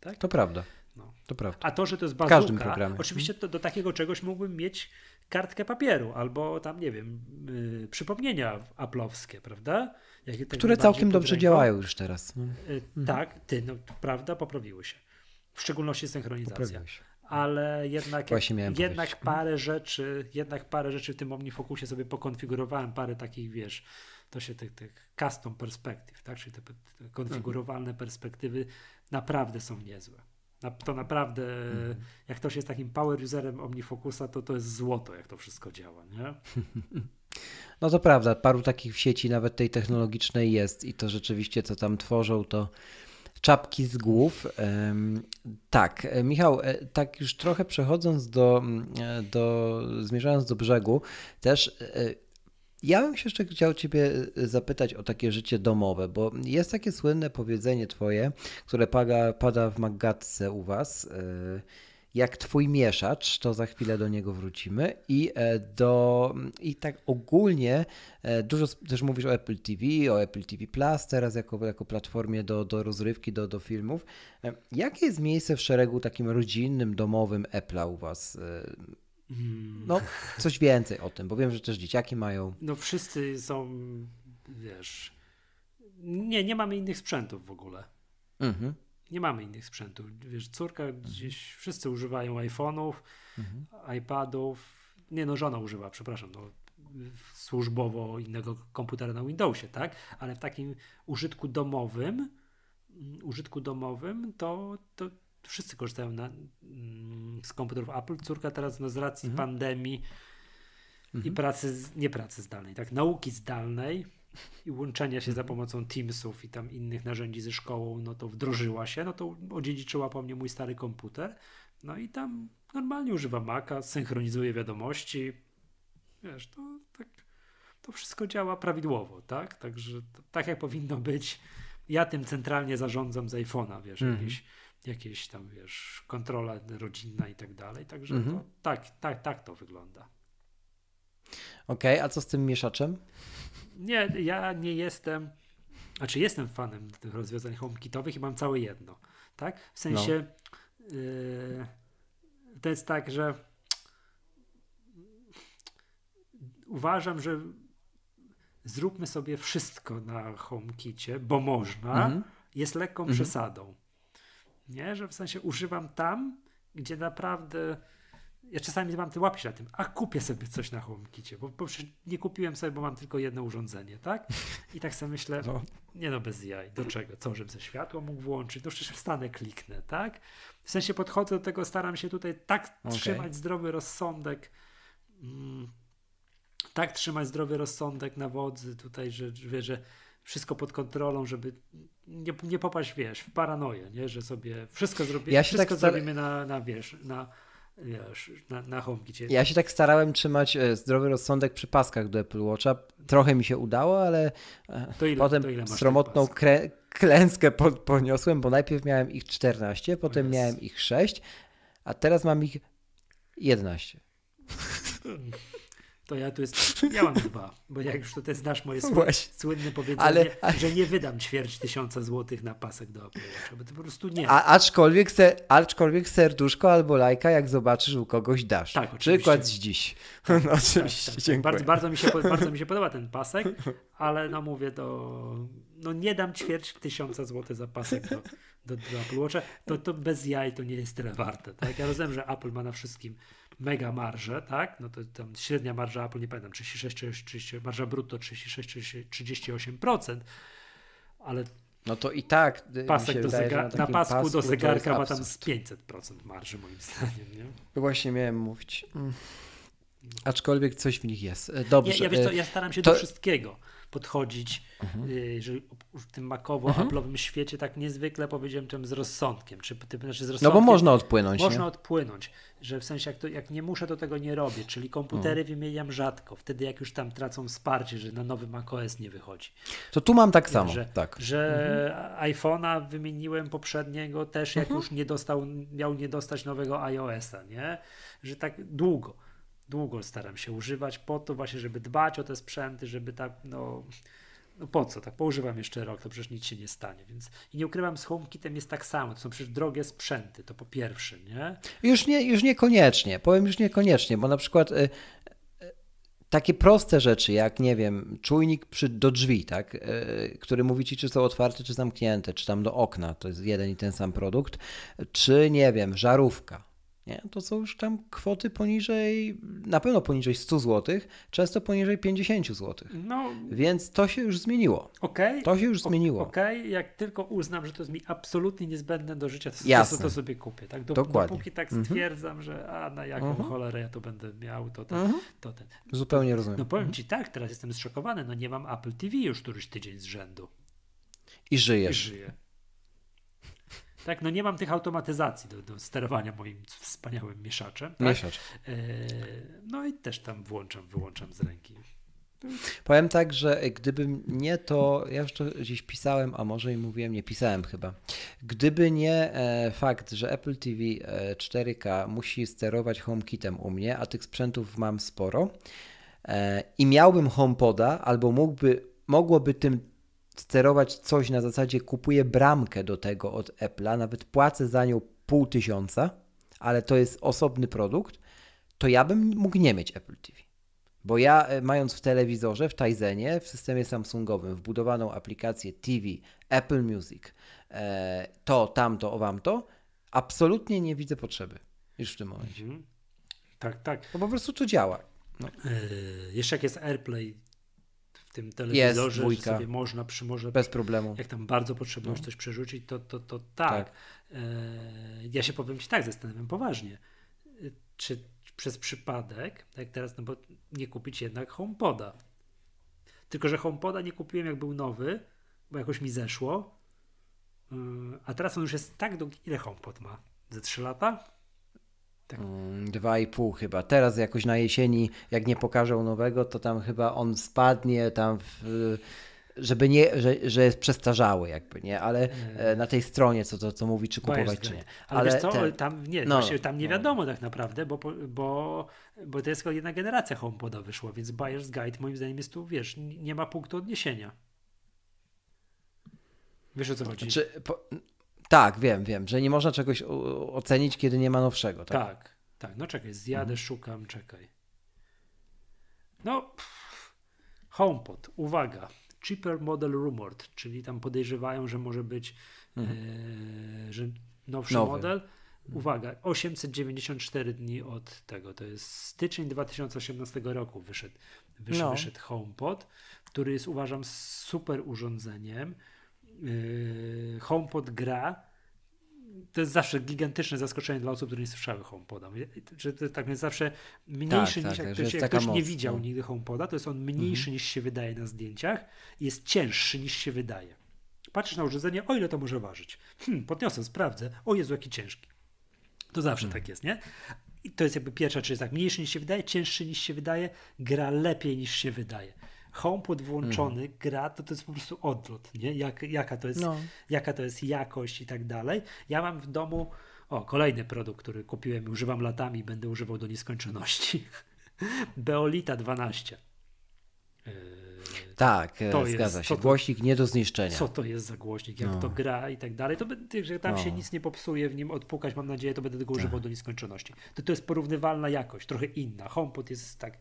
Tak? To prawda. No. To prawda. A to, że to jest bazuka, w każdym programie. oczywiście to, do takiego czegoś mógłbym mieć kartkę papieru albo tam, nie wiem, yy, przypomnienia aplowskie, prawda? Które całkiem dobrze ręką. działają już teraz. Yy, mhm. Tak, ty, no, prawda, poprawiły się. W szczególności synchronizacja. Poprawiły się ale jednak, jednak parę rzeczy, jednak parę rzeczy w tym OmniFocusie sobie pokonfigurowałem, parę takich, wiesz, to się tych, tych custom perspektyw, tak, czyli te, te konfigurowalne mhm. perspektywy naprawdę są niezłe. To naprawdę, mhm. jak ktoś jest takim power userem OmniFocusa, to to jest złoto, jak to wszystko działa, nie? (laughs) No to prawda, paru takich w sieci, nawet tej technologicznej jest i to rzeczywiście, co tam tworzą, to czapki z głów. Tak, e, Michał, e, tak już trochę przechodząc do, mm, e, do zmierzając do brzegu, też ja bym się jeszcze chciał Ciebie zapytać o takie życie domowe, bo jest takie słynne powiedzenie Twoje, które pada, pada w magatce u Was jak twój mieszacz, to za chwilę do niego wrócimy i e, do i tak ogólnie e, dużo też mówisz o Apple TV, o Apple TV Plus teraz jako, jako platformie do, do rozrywki, do, do filmów. E, jakie jest miejsce w szeregu takim rodzinnym, domowym Apple'a u was? Hmm. No, coś więcej o tym, bo wiem, że też dzieciaki mają. No wszyscy są, wiesz, nie, nie mamy innych sprzętów w ogóle. Mhm nie mamy innych sprzętów. Wiesz, córka mhm. gdzieś, wszyscy używają iPhone'ów, mhm. iPadów. Nie no, żona używa, przepraszam, no, służbowo innego komputera na Windowsie, tak? Ale w takim użytku domowym, mm, użytku domowym, to, to wszyscy korzystają na, mm, z komputerów Apple. Córka teraz no, z racji mhm. pandemii mhm. i pracy, nie pracy zdalnej, tak? Nauki zdalnej i łączenia się za mhm. pomocą Teamsów i tam innych narzędzi ze szkołą, no to wdrożyła się, no to odziedziczyła po mnie mój stary komputer. No i tam normalnie używa Maca, synchronizuje wiadomości. Wiesz, to tak to wszystko działa prawidłowo, tak? Także to, tak jak powinno być. Ja tym centralnie zarządzam z iPhone'a, wiesz, mm. jakieś, jakieś tam, wiesz, kontrola rodzinna i tak dalej. Także mm -hmm. to, mhm. tak, tak, tak to wygląda. Okej, okay, a co z tym mieszaczem? Nie, ja nie jestem, znaczy jestem fanem tych rozwiązań HomeKitowych i mam całe jedno, tak? W sensie no. Y, to jest tak, że uważam, że zróbmy sobie wszystko na HomeKicie, bo można, mm -hmm. jest lekką mm -hmm. przesadą. Nie, że w sensie używam tam, gdzie naprawdę ja czasami mam te łapić na tym, a kupię sobie coś na HomeKitie, bo, bo nie kupiłem sobie, bo mam tylko jedno urządzenie, tak? I tak sobie myślę, no. nie no, bez jaj, do czego? Co, żebym ze światło mógł włączyć? No przecież wstanę, kliknę, tak? W sensie podchodzę do tego, staram się tutaj tak okay. trzymać zdrowy rozsądek, mm, tak trzymać zdrowy rozsądek na wodzy tutaj, że, że, że wszystko pod kontrolą, żeby nie, nie popaść, wiesz, w paranoję, nie? Że sobie wszystko, zrobi, ja tak wszystko tak zrobimy na, na, wiesz, na wiesz, na, na HomeKitie. Ja się tak starałem trzymać e, zdrowy rozsądek przy paskach do Apple Watcha. Trochę mi się udało, ale e, ile, potem sromotną krę, klęskę po, poniosłem, bo najpierw miałem ich 14, potem yes. miałem ich 6, a teraz mam ich 11. (laughs) to ja tu jest, ja mam dwa, bo jak już tutaj znasz moje Właśnie. słynne powiedzenie, ale, a... że nie wydam ćwierć tysiąca złotych na pasek do Apple bo to po prostu nie. A, aczkolwiek, ser, aczkolwiek serduszko albo lajka, jak zobaczysz u kogoś dasz. Tak, oczywiście. Przykład z dziś. (laughs) no, tak, oczywiście, tak, tak. tak. Bardzo, bardzo, mi się, bardzo mi się podoba ten pasek, (laughs) ale no mówię, to no nie dam ćwierć tysiąca złotych za pasek do, do, do Apple Watcha, to, to bez jaj to nie jest tyle warte. Tak? Ja rozumiem, że Apple ma na wszystkim mega marże, tak? No to tam średnia marża Apple, nie pamiętam, 36, 30, marża brutto 36, 38%, ale no to i tak. Y, pasek do wydaje, na, na, pasku, pasku do zegarka ma tam z 500% marży, moim zdaniem. Nie? No właśnie miałem mówić. Mm. Aczkolwiek coś w nich jest. E, dobrze. Ja, ja, co, e, ja staram się to... do wszystkiego podchodzić, mhm. Y, w tym makowo-aplowym mhm. świecie tak niezwykle powiedziałem tym z rozsądkiem. Czy, tym, znaczy z rozsądkiem no bo można odpłynąć. Można nie? odpłynąć, że w sensie jak, to, jak nie muszę, to tego nie robię, czyli komputery mhm. wymieniam rzadko, wtedy jak już tam tracą wsparcie, że na nowy macOS nie wychodzi. To tu mam tak samo. Że, tak. że mhm. iPhone'a wymieniłem poprzedniego też, jak mhm. już nie dostał, miał nie dostać nowego iOS-a, nie? Że tak długo długo staram się używać po to właśnie, żeby dbać o te sprzęty, żeby tak, no, no po co, tak poużywam jeszcze rok, to przecież nic się nie stanie, więc i nie ukrywam, z HomeKitem jest tak samo, to są przecież drogie sprzęty, to po pierwsze, nie? Już, nie? już niekoniecznie, powiem już niekoniecznie, bo na przykład y, y, takie proste rzeczy, jak nie wiem, czujnik przy, do drzwi, tak, y, który mówi ci, czy są otwarte, czy zamknięte, czy tam do okna, to jest jeden i ten sam produkt, czy nie wiem, żarówka, nie? to są już tam kwoty poniżej, na pewno poniżej 100 zł, często poniżej 50 zł. No, Więc to się już zmieniło. Okay, to się już zmieniło. Okej, okay, jak tylko uznam, że to jest mi absolutnie niezbędne do życia, to, Jasne. to, to sobie kupię. Tak? Dokładnie. Dopóki tak mhm. stwierdzam, że a na jaką mhm. cholerę ja to będę miał, to ten. Mhm. To ten. Zupełnie rozumiem. No powiem mhm. ci tak, teraz jestem zszokowany, no nie mam Apple TV już któryś tydzień z rzędu. I żyjesz. I żyję tak? No nie mam tych automatyzacji do, do sterowania moim wspaniałym mieszaczem. Tak? Mieszacz. E, no i też tam włączam, wyłączam z ręki. Powiem tak, że gdybym nie to, ja już to gdzieś pisałem, a może i mówiłem, nie pisałem chyba. Gdyby nie e, fakt, że Apple TV 4K e, musi sterować HomeKitem u mnie, a tych sprzętów mam sporo, e, i miałbym HomePoda, albo mógłby, mogłoby tym sterować coś na zasadzie kupuję bramkę do tego od Apple'a, nawet płacę za nią pół tysiąca, ale to jest osobny produkt, to ja bym mógł nie mieć Apple TV. Bo ja e, mając w telewizorze, w Tizenie, w systemie Samsungowym wbudowaną aplikację TV, Apple Music, e, to, tamto, owamto, absolutnie nie widzę potrzeby już w tym momencie. Mhm. Tak, tak. Bo no po prostu to działa. No. Yy, jeszcze jak jest AirPlay, tym telewizorze, Jest, że sobie można, przy, może, bez problemu. Jak tam bardzo potrzebujesz no. coś przerzucić, to, to, to tak. tak. E, ja się powiem ci tak, zastanawiam poważnie, e, czy przez przypadek, tak teraz, no bo nie kupić jednak HomePoda. Tylko, że HomePoda nie kupiłem jak był nowy, bo jakoś mi zeszło. E, a teraz on już jest tak długi. Ile HomePod ma? Ze 3 lata? Tak. Mm, dwa i pół chyba. Teraz jakoś na jesieni, jak nie pokażą nowego, to tam chyba on spadnie tam w, żeby nie, że, że jest przestarzały jakby, nie? Ale mm. e, na tej stronie, co, to, co mówi, czy kupować, czy nie. Ale, Ale co, ten... tam nie, no, tam nie no. wiadomo tak naprawdę, bo, bo, bo to jest tylko jedna generacja HomePoda wyszła, więc Buyer's Guide moim zdaniem jest tu, wiesz, nie ma punktu odniesienia. Wiesz o co chodzi? Znaczy, po, tak, wiem, wiem, że nie można czegoś ocenić, kiedy nie ma nowszego. Tak, tak. tak. No czekaj, zjadę, mhm. szukam, czekaj. No, pff. HomePod, uwaga. Cheaper model rumored, czyli tam podejrzewają, że może być mhm. e, że nowszy Nowy. model. Mhm. Uwaga, 894 dni od tego. To jest styczeń 2018 roku wyszedł, wyszedł, no. wyszedł HomePod, który jest uważam super urządzeniem. Y, HomePod gra, to jest zawsze gigantyczne zaskoczenie dla osób, które nie słyszały HomePoda. Że to tak więc zawsze mniejszy tak, niż tak, jak ktoś, jak ktoś nie widział no. nigdy HomePoda, to jest on mniejszy mhm. niż się wydaje na zdjęciach jest cięższy niż się wydaje. Patrzysz na urządzenie, o ile to może ważyć. Hmm, podniosę, sprawdzę. O Jezu, jaki ciężki. To zawsze mhm. tak jest, nie? I to jest jakby pierwsza, czyli jest tak mniejszy niż się wydaje, cięższy niż się wydaje, gra lepiej niż się wydaje. HomePod włączony, mm. gra, to to jest po prostu odlot, nie? Jak, jaka, to jest, no. jaka to jest jakość i tak dalej. Ja mam w domu, o, kolejny produkt, który kupiłem, używam latami, będę używał do nieskończoności. (laughs) Beolita 12. Eee, tak, e, to zgadza jest, się. To, głośnik nie do zniszczenia. Co to jest za głośnik, jak no. to gra i tak dalej. To będzie, że tam no. się nic nie popsuje, w nim odpukać, mam nadzieję, to będę tego używał tak. do nieskończoności. To, to jest porównywalna jakość, trochę inna. HomePod jest tak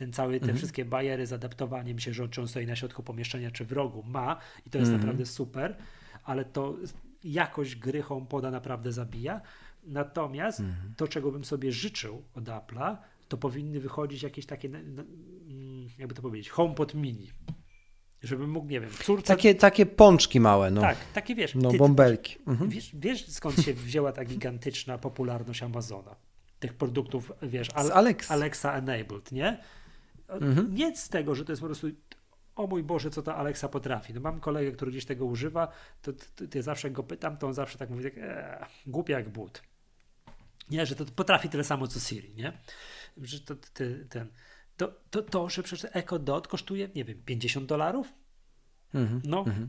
ten cały, te mhm. wszystkie bariery z adaptowaniem się, że on stoi na środku pomieszczenia czy w rogu, ma i to jest mhm. naprawdę super, ale to jakość gry poda naprawdę zabija. Natomiast mhm. to, czego bym sobie życzył od Apple'a, to powinny wychodzić jakieś takie, mm, jakby to powiedzieć, HomePod mini. Żebym mógł, nie wiem, córce... Takie, takie pączki małe, no. Tak, takie wiesz. No, ty, bąbelki. Mhm. Wiesz, wiesz, skąd się wzięła ta gigantyczna popularność Amazona? Tych produktów, wiesz, Al Alexa Enabled, nie? Mhm. Nie z tego, że to jest po prostu o mój Boże, co ta Alexa potrafi. No mam kolegę, który gdzieś tego używa, to, to, to ja zawsze go pytam, to on zawsze tak mówi, tak, e, głupia jak but. Nie, że to potrafi tyle samo, co Siri, nie? Że to, ty, ten, to, to, to, że przecież Echo Dot kosztuje, nie wiem, 50 dolarów? Mhm. No, mhm.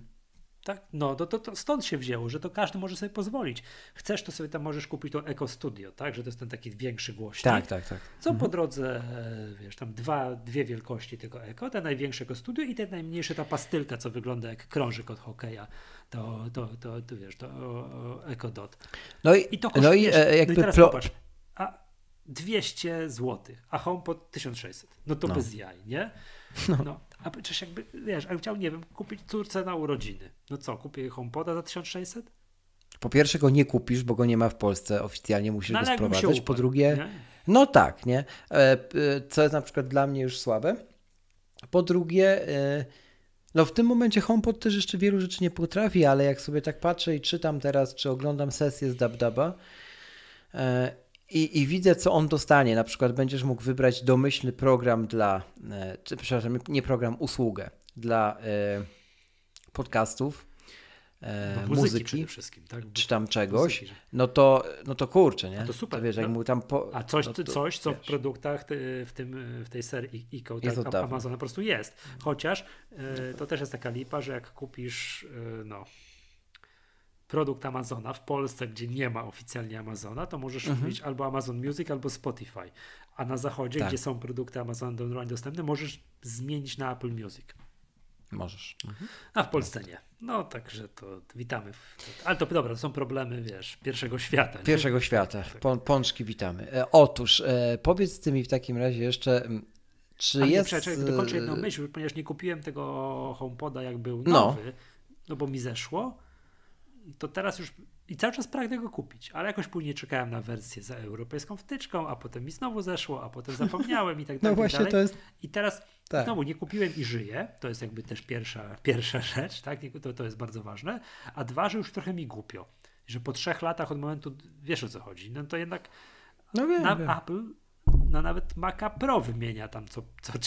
Tak? No, to, to, to, stąd się wzięło, że to każdy może sobie pozwolić. Chcesz, to sobie tam możesz kupić to Eco Studio, tak? Że to jest ten taki większy głośnik. Tak, tak, tak. Co mhm. po drodze, e, wiesz, tam dwa, dwie wielkości tego Eco, te największe Eco Studio i te najmniejsze, ta pastylka, co wygląda jak krążek od hokeja. To, to, to, to wiesz, to Eco Dot. No i, I to kosztuje, no i, e, jakby no i teraz plo... popatrz, a 200 zł, a HomePod 1600. No to no. bez jaj, nie? No. no. A przecież jakby, wiesz, a chciał, nie wiem, kupić córce na urodziny. No co, kupię HomePoda za 1600? Po pierwsze go nie kupisz, bo go nie ma w Polsce oficjalnie, musisz no, go sprowadzać. po drugie, nie? no tak, nie? E, co jest na przykład dla mnie już słabe. Po drugie, e, no w tym momencie HomePod też jeszcze wielu rzeczy nie potrafi, ale jak sobie tak patrzę i czytam teraz, czy oglądam sesję z DabDaba e, i, I, widzę, co on dostanie. Na przykład będziesz mógł wybrać domyślny program dla, e, czy przepraszam, nie program, usługę dla y, podcastów, no, muzyki, muzyki wszystkim, tak? czy tam czegoś, muzyki. no to, no to kurczę, nie? A to super. To wiesz, jak no. tam po... A coś, no to, coś co wiesz. w produktach w, tym, w tej serii ICO, tak, Amazon po prostu jest. Chociaż y, to też jest taka lipa, że jak kupisz y, no, produkt Amazona w Polsce, gdzie nie ma oficjalnie Amazona, to możesz mhm. kupić albo Amazon Music, albo Spotify. A na zachodzie, tak. gdzie są produkty Amazona do dostępne, możesz zmienić na Apple Music. Możesz. Mhm. A w Polsce nie. No także to witamy. Ale to dobra, to są problemy, wiesz, pierwszego świata. Nie? Pierwszego świata. Tak. pączki witamy. E, otóż, e, powiedz ty mi w takim razie jeszcze, czy A jest... Nie, czekaj, dokończę e, jedną myśl, ponieważ nie kupiłem tego HomePoda jak był no. nowy, no, no bo mi zeszło to teraz już i cały czas pragnę go kupić, ale jakoś później czekałem na wersję za europejską wtyczką, a potem mi znowu zeszło, a potem zapomniałem i tak (laughs) dalej. No tak właśnie, dalej. to jest... I teraz tak. znowu nie kupiłem i żyję, to jest jakby też pierwsza, (laughs) pierwsza rzecz, tak? to, to jest bardzo ważne, a dwa, że już trochę mi głupio, że po trzech latach od momentu, wiesz o co chodzi, no to jednak no wiem, na wiem. Apple no nawet Maca Pro wymienia tam co, co (laughs)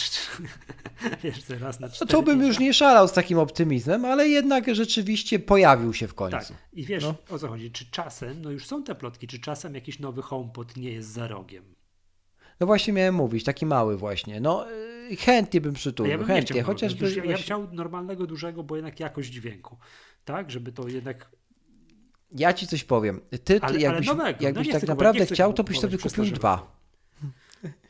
wiesz, raz na no cztery. No to bym już nie szalał z takim optymizmem, ale jednak rzeczywiście pojawił się w końcu. Tak. I wiesz, no. o co chodzi, czy czasem, no już są te plotki, czy czasem jakiś nowy HomePod nie jest za rogiem? No właśnie miałem mówić, taki mały właśnie. No y, chętnie bym przytulił, no ja bym chętnie, chociażby... Ja, ja chciał normalnego, dużego, bo jednak jakość dźwięku, tak? Żeby to jednak... Ja ci coś powiem. Ty, ale, jakbyś, ale nowego, jakbyś no tak naprawdę chciał, to byś sobie kupił dwa.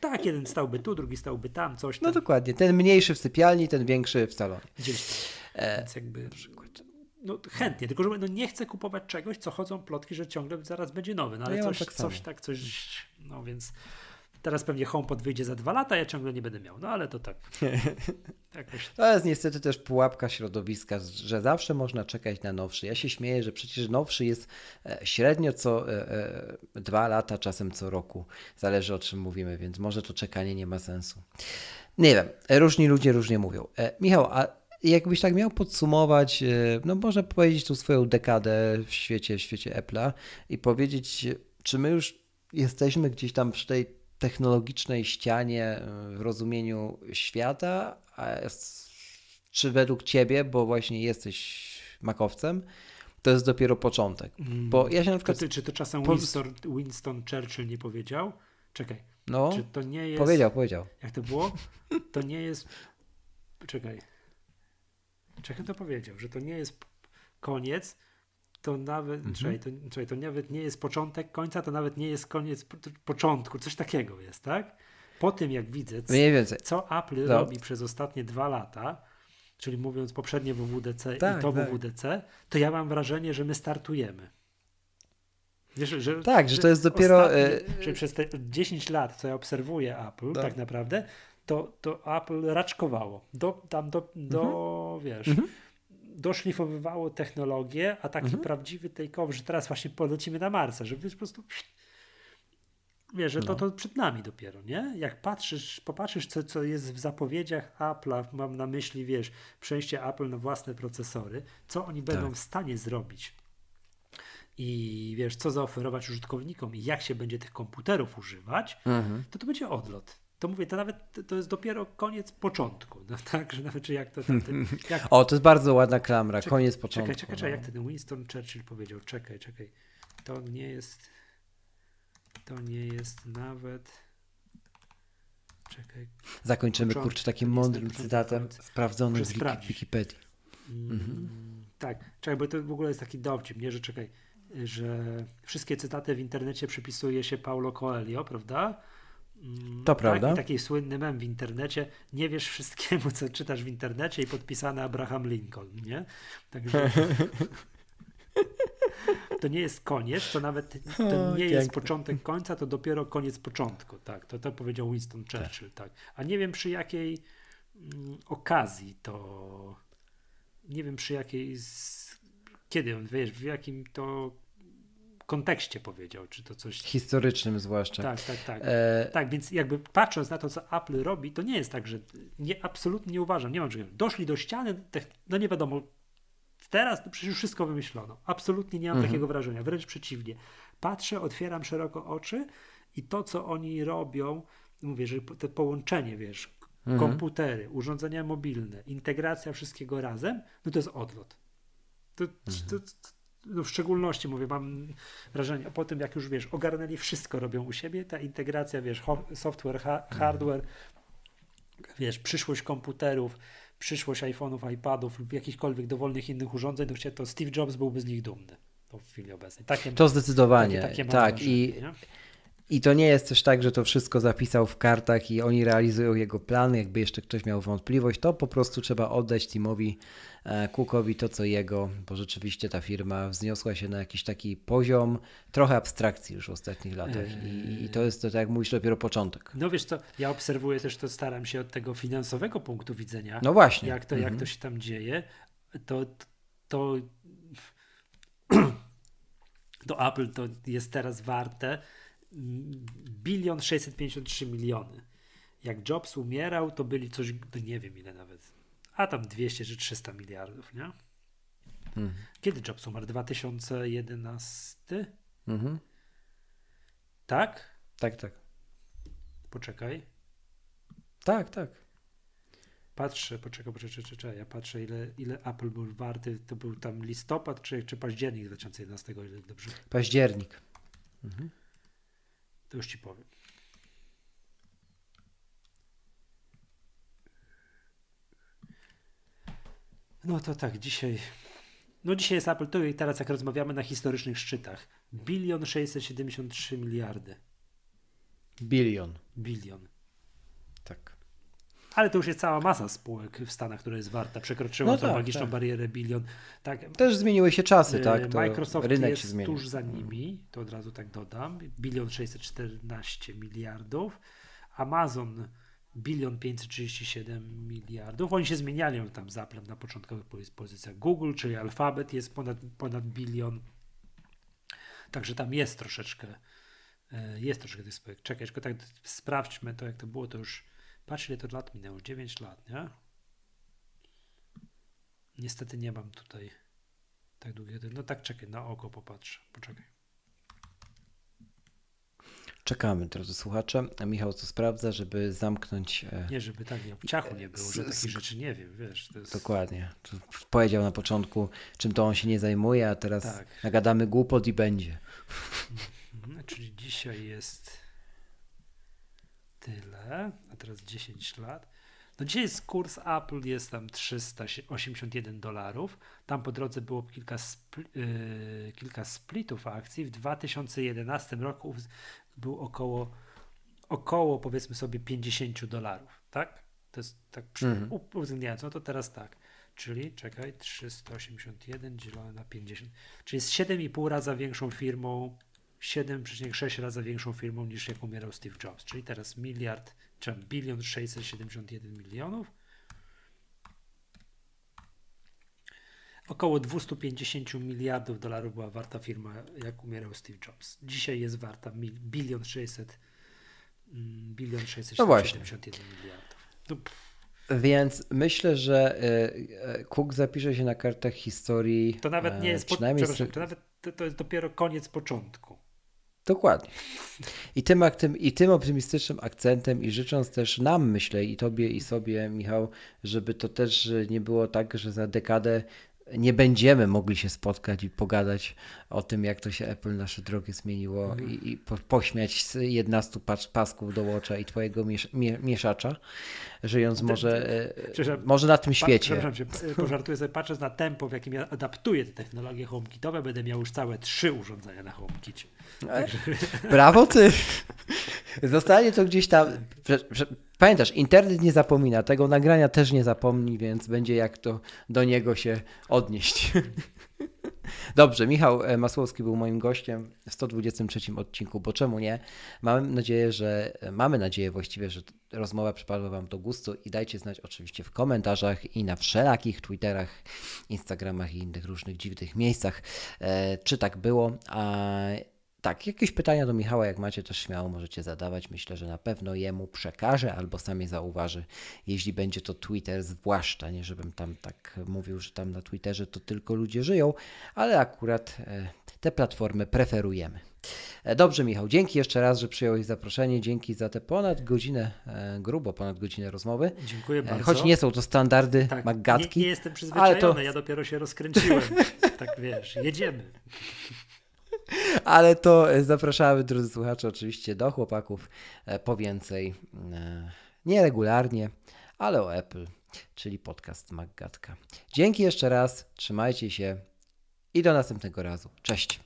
Tak, jeden stałby tu, drugi stałby tam, coś no tam. No dokładnie. Ten mniejszy w sypialni, ten większy w salonie. Gdzieś e, Więc jakby... Na przykład. No chętnie, tylko że no, nie chcę kupować czegoś, co chodzą plotki, że ciągle zaraz będzie nowy, no ale no ja coś, tak coś tak, coś, no więc... Teraz pewnie HomePod wyjdzie za dwa lata, ja ciągle nie będę miał, no ale to tak. (laughs) tak to jest niestety też pułapka środowiska, że zawsze można czekać na nowszy. Ja się śmieję, że przecież nowszy jest e, średnio co e, e, dwa lata, czasem co roku. Zależy o czym mówimy, więc może to czekanie nie ma sensu. Nie wiem, różni ludzie różnie mówią. Michał, a jakbyś tak miał podsumować, no może powiedzieć tu swoją dekadę w świecie, w świecie Apple'a i powiedzieć, czy my już jesteśmy gdzieś tam przy tej technologicznej ścianie e, w rozumieniu świata, a czy według ciebie, bo właśnie jesteś makowcem, to jest dopiero początek. Mm. Bo ja się na przykład. czy to czasem Winston, Winston, Churchill nie powiedział? Czekaj. No, czy to nie jest. Powiedział, powiedział. Jak to było? To nie jest. Czekaj. Czekaj, to powiedział, że to nie jest koniec, to nawet, mhm. Czekaj, to, czekaj, to nawet nie jest początek końca, to nawet nie jest koniec początku, coś takiego jest, tak? Po tym jak widzę, co Apple no. robi przez ostatnie dwa lata, czyli mówiąc poprzednie WWDC tak, i to tak. WWDC, to ja mam wrażenie, że my startujemy. Wiesz, że, tak, że to jest dopiero. Ostatnie, e, przez te 10 lat, co ja obserwuję Apple, tak, tak naprawdę, to, to Apple raczkowało. Do, tam do, do mhm. wiesz. Mhm doszlifowywało technologię, a taki mhm. prawdziwy takeover, że teraz właśnie polecimy na Marsa, żeby po prostu wiesz, że no. to, to przed nami dopiero, nie? Jak patrzysz, popatrzysz, co, co jest w zapowiedziach Apple'a, mam na myśli, wiesz, przejście Apple na własne procesory, co oni tak. będą w stanie zrobić i wiesz, co zaoferować użytkownikom i jak się będzie tych komputerów używać, mhm. to to będzie odlot to mówię, to nawet to jest dopiero koniec początku. No, (laughs) tak, że nawet czy jak to. Tam, ten, (laughs) jak... O, to jest bardzo ładna klamra, czekaj, koniec początku. Czekaj, czekaj, no. czekaj, jak ten Winston Churchill powiedział, czekaj, czekaj. To nie jest. To nie jest nawet. Czekaj. Zakończymy początek, kurczę takim mądrym cytatem sprawdzonym z Wikipedii. Mm, mhm. Tak, czekaj, bo to w ogóle jest taki dowcip, nie, że czekaj, że wszystkie cytaty w internecie przypisuje się Paulo Coelho, prawda? To tak, prawda. Taki słynny mem w internecie, nie wiesz wszystkiemu, co czytasz w internecie i podpisany Abraham Lincoln, nie? Także... (laughs) to nie jest koniec, to nawet to nie jest początek końca, to dopiero koniec początku, tak. To, to powiedział Winston tak. Churchill, tak. A nie wiem przy jakiej mm, okazji to nie wiem przy jakiej z... kiedy on, wiesz, w jakim to kontekście powiedział, czy to coś. Historycznym zwłaszcza. Tak, tak, tak. E... Tak, więc jakby patrząc na to, co Apple robi, to nie jest tak, że nie, absolutnie nie uważam, nie mam czegoś. Doszli do ściany, no nie wiadomo, teraz to przecież wszystko wymyślono. Absolutnie nie mam mhm. takiego wrażenia, wręcz przeciwnie. Patrzę, otwieram szeroko oczy i to, co oni robią, mówię, że to połączenie, wiesz, mhm. komputery, urządzenia mobilne, integracja wszystkiego razem, no to jest odlot. To, mhm. to, to, no w szczególności mówię, mam wrażenie po tym, jak już wiesz, ogarnęli wszystko robią u siebie, ta integracja, wiesz, software, ha mhm. hardware, wiesz, przyszłość komputerów, przyszłość iPhone'ów, iPadów lub jakichkolwiek dowolnych innych urządzeń, to, no, to Steve Jobs byłby z nich dumny no, w chwili obecnej. Takie, to zdecydowanie. Takie, takie tak, i, i to nie jest też tak, że to wszystko zapisał w kartach i oni realizują jego plany. Jakby jeszcze ktoś miał wątpliwość, to po prostu trzeba oddać Timowi e, Cookowi to, co jego, bo rzeczywiście ta firma wzniosła się na jakiś taki poziom trochę abstrakcji już w ostatnich latach. I, i to jest to, tak jak mówisz, dopiero początek. No wiesz, to ja obserwuję też to, staram się od tego finansowego punktu widzenia. No właśnie. Jak to, mhm. jak to się tam dzieje, to. to... To (clears throat) Apple to jest teraz warte bilion 653 miliony. Jak Jobs umierał, to byli coś, no nie wiem ile nawet, a tam 200 czy 300 miliardów, nie? Mhm. Kiedy Jobs umarł? 2011? Mhm. Tak? Tak, tak. Poczekaj. Tak, tak. Patrzę, poczekaj, poczekaj, poczekaj, ja patrzę ile, ile Apple był warty, to był tam listopad czy, czy październik 2011, ile dobrze? Październik. Mhm. To już ci powiem. No to tak, dzisiaj. No dzisiaj jest Apple II i teraz jak rozmawiamy na historycznych szczytach. Bilion 673 miliardy. Bilion. Bilion. Tak ale to już jest cała masa spółek w Stanach, która jest warta, przekroczyła no tą tak, magiczną tak. barierę bilion. Tak, Też zmieniły się czasy, y, tak? To Microsoft rynek jest się tuż za mm. nimi, to od razu tak dodam, bilion 614 miliardów, Amazon bilion 537 miliardów. Oni się zmieniają tam zaplem na początkowych pozycjach. Google, czyli Alphabet jest ponad, ponad bilion. Także tam jest troszeczkę, y, jest troszeczkę tych spółek. Czekaj, tylko tak sprawdźmy to, jak to było, to już Patrz, ile to lat minęło. 9 lat, nie? Niestety nie mam tutaj tak długiego. No tak, czekaj, na oko popatrzę. Poczekaj. Czekamy, drodzy słuchacze. A Michał to sprawdza, żeby zamknąć. E, nie, żeby tak nie obciachu nie e, było, że takich rzeczy nie wiem, wiesz. To jest... Dokładnie. To powiedział na początku, czym to on się nie zajmuje, a teraz tak. nagadamy głupot i będzie. Mhm. No, czyli dzisiaj jest tyle, a teraz 10 lat. No dzisiaj jest kurs Apple jest tam 381 dolarów. Tam po drodze było kilka, spli, yy, kilka splitów akcji. W 2011 roku był około, około powiedzmy sobie 50 dolarów, tak? To jest tak mhm. uwzględniając, no to teraz tak. Czyli czekaj, 381 dzielone na 50. Czyli jest 7,5 razy większą firmą 7,6 razy większą firmą niż jak umierał Steve Jobs, czyli teraz miliard, czy bilion 671 milionów. Około 250 miliardów dolarów była warta firma, jak umierał Steve Jobs. Dzisiaj jest warta bilion 600, mm, bilion 671 no miliardów. No, więc myślę, że e, e, Cook zapisze się na kartach historii. To nawet nie e, jest. Po, przynajmniej... To nawet to, to jest dopiero koniec początku. Dokładnie. I tym, I tym optymistycznym akcentem i życząc też nam, myślę, i tobie, i sobie, Michał, żeby to też nie było tak, że za dekadę nie będziemy mogli się spotkać i pogadać o tym, jak to się Apple nasze drogi zmieniło mhm. i, i po, pośmiać z 11 pas, pasków do Watcha i twojego miesz, mie, mieszacza, żyjąc może, e, może na tym świecie. Przepraszam się, (laughs) pożartuję sobie, patrząc na tempo, w jakim ja adaptuję te technologie HomeKitowe, będę miał już całe trzy urządzenia na HomeKit. E, (laughs) brawo ty! Zostanie to gdzieś tam... Pamiętasz, internet nie zapomina, tego nagrania też nie zapomni, więc będzie jak to do niego się odnieść. (laughs) Dobrze, Michał e, Masłowski był moim gościem w 123 odcinku, bo czemu nie? Mam nadzieję, że e, mamy nadzieję właściwie, że rozmowa przypadła Wam do gustu i dajcie znać oczywiście w komentarzach i na wszelakich Twitterach, Instagramach i innych różnych dziwnych miejscach, e, czy tak było. A tak, jakieś pytania do Michała, jak macie, też śmiało możecie zadawać. Myślę, że na pewno jemu przekażę albo sam je zauważy, jeśli będzie to Twitter, zwłaszcza nie żebym tam tak mówił, że tam na Twitterze to tylko ludzie żyją, ale akurat e, te platformy preferujemy. E, dobrze, Michał, dzięki jeszcze raz, że przyjąłeś zaproszenie. Dzięki za tę ponad godzinę, e, grubo ponad godzinę rozmowy. Dziękuję bardzo. Choć nie są to standardy tak, magatki. Nie, nie jestem przyzwyczajony, to... ja dopiero się rozkręciłem. (laughs) tak wiesz, jedziemy. Ale to e, zapraszamy, drodzy słuchacze, oczywiście do chłopaków e, po więcej. E, nieregularnie, ale o Apple, czyli podcast Maggatka. Dzięki jeszcze raz, trzymajcie się i do następnego razu. Cześć!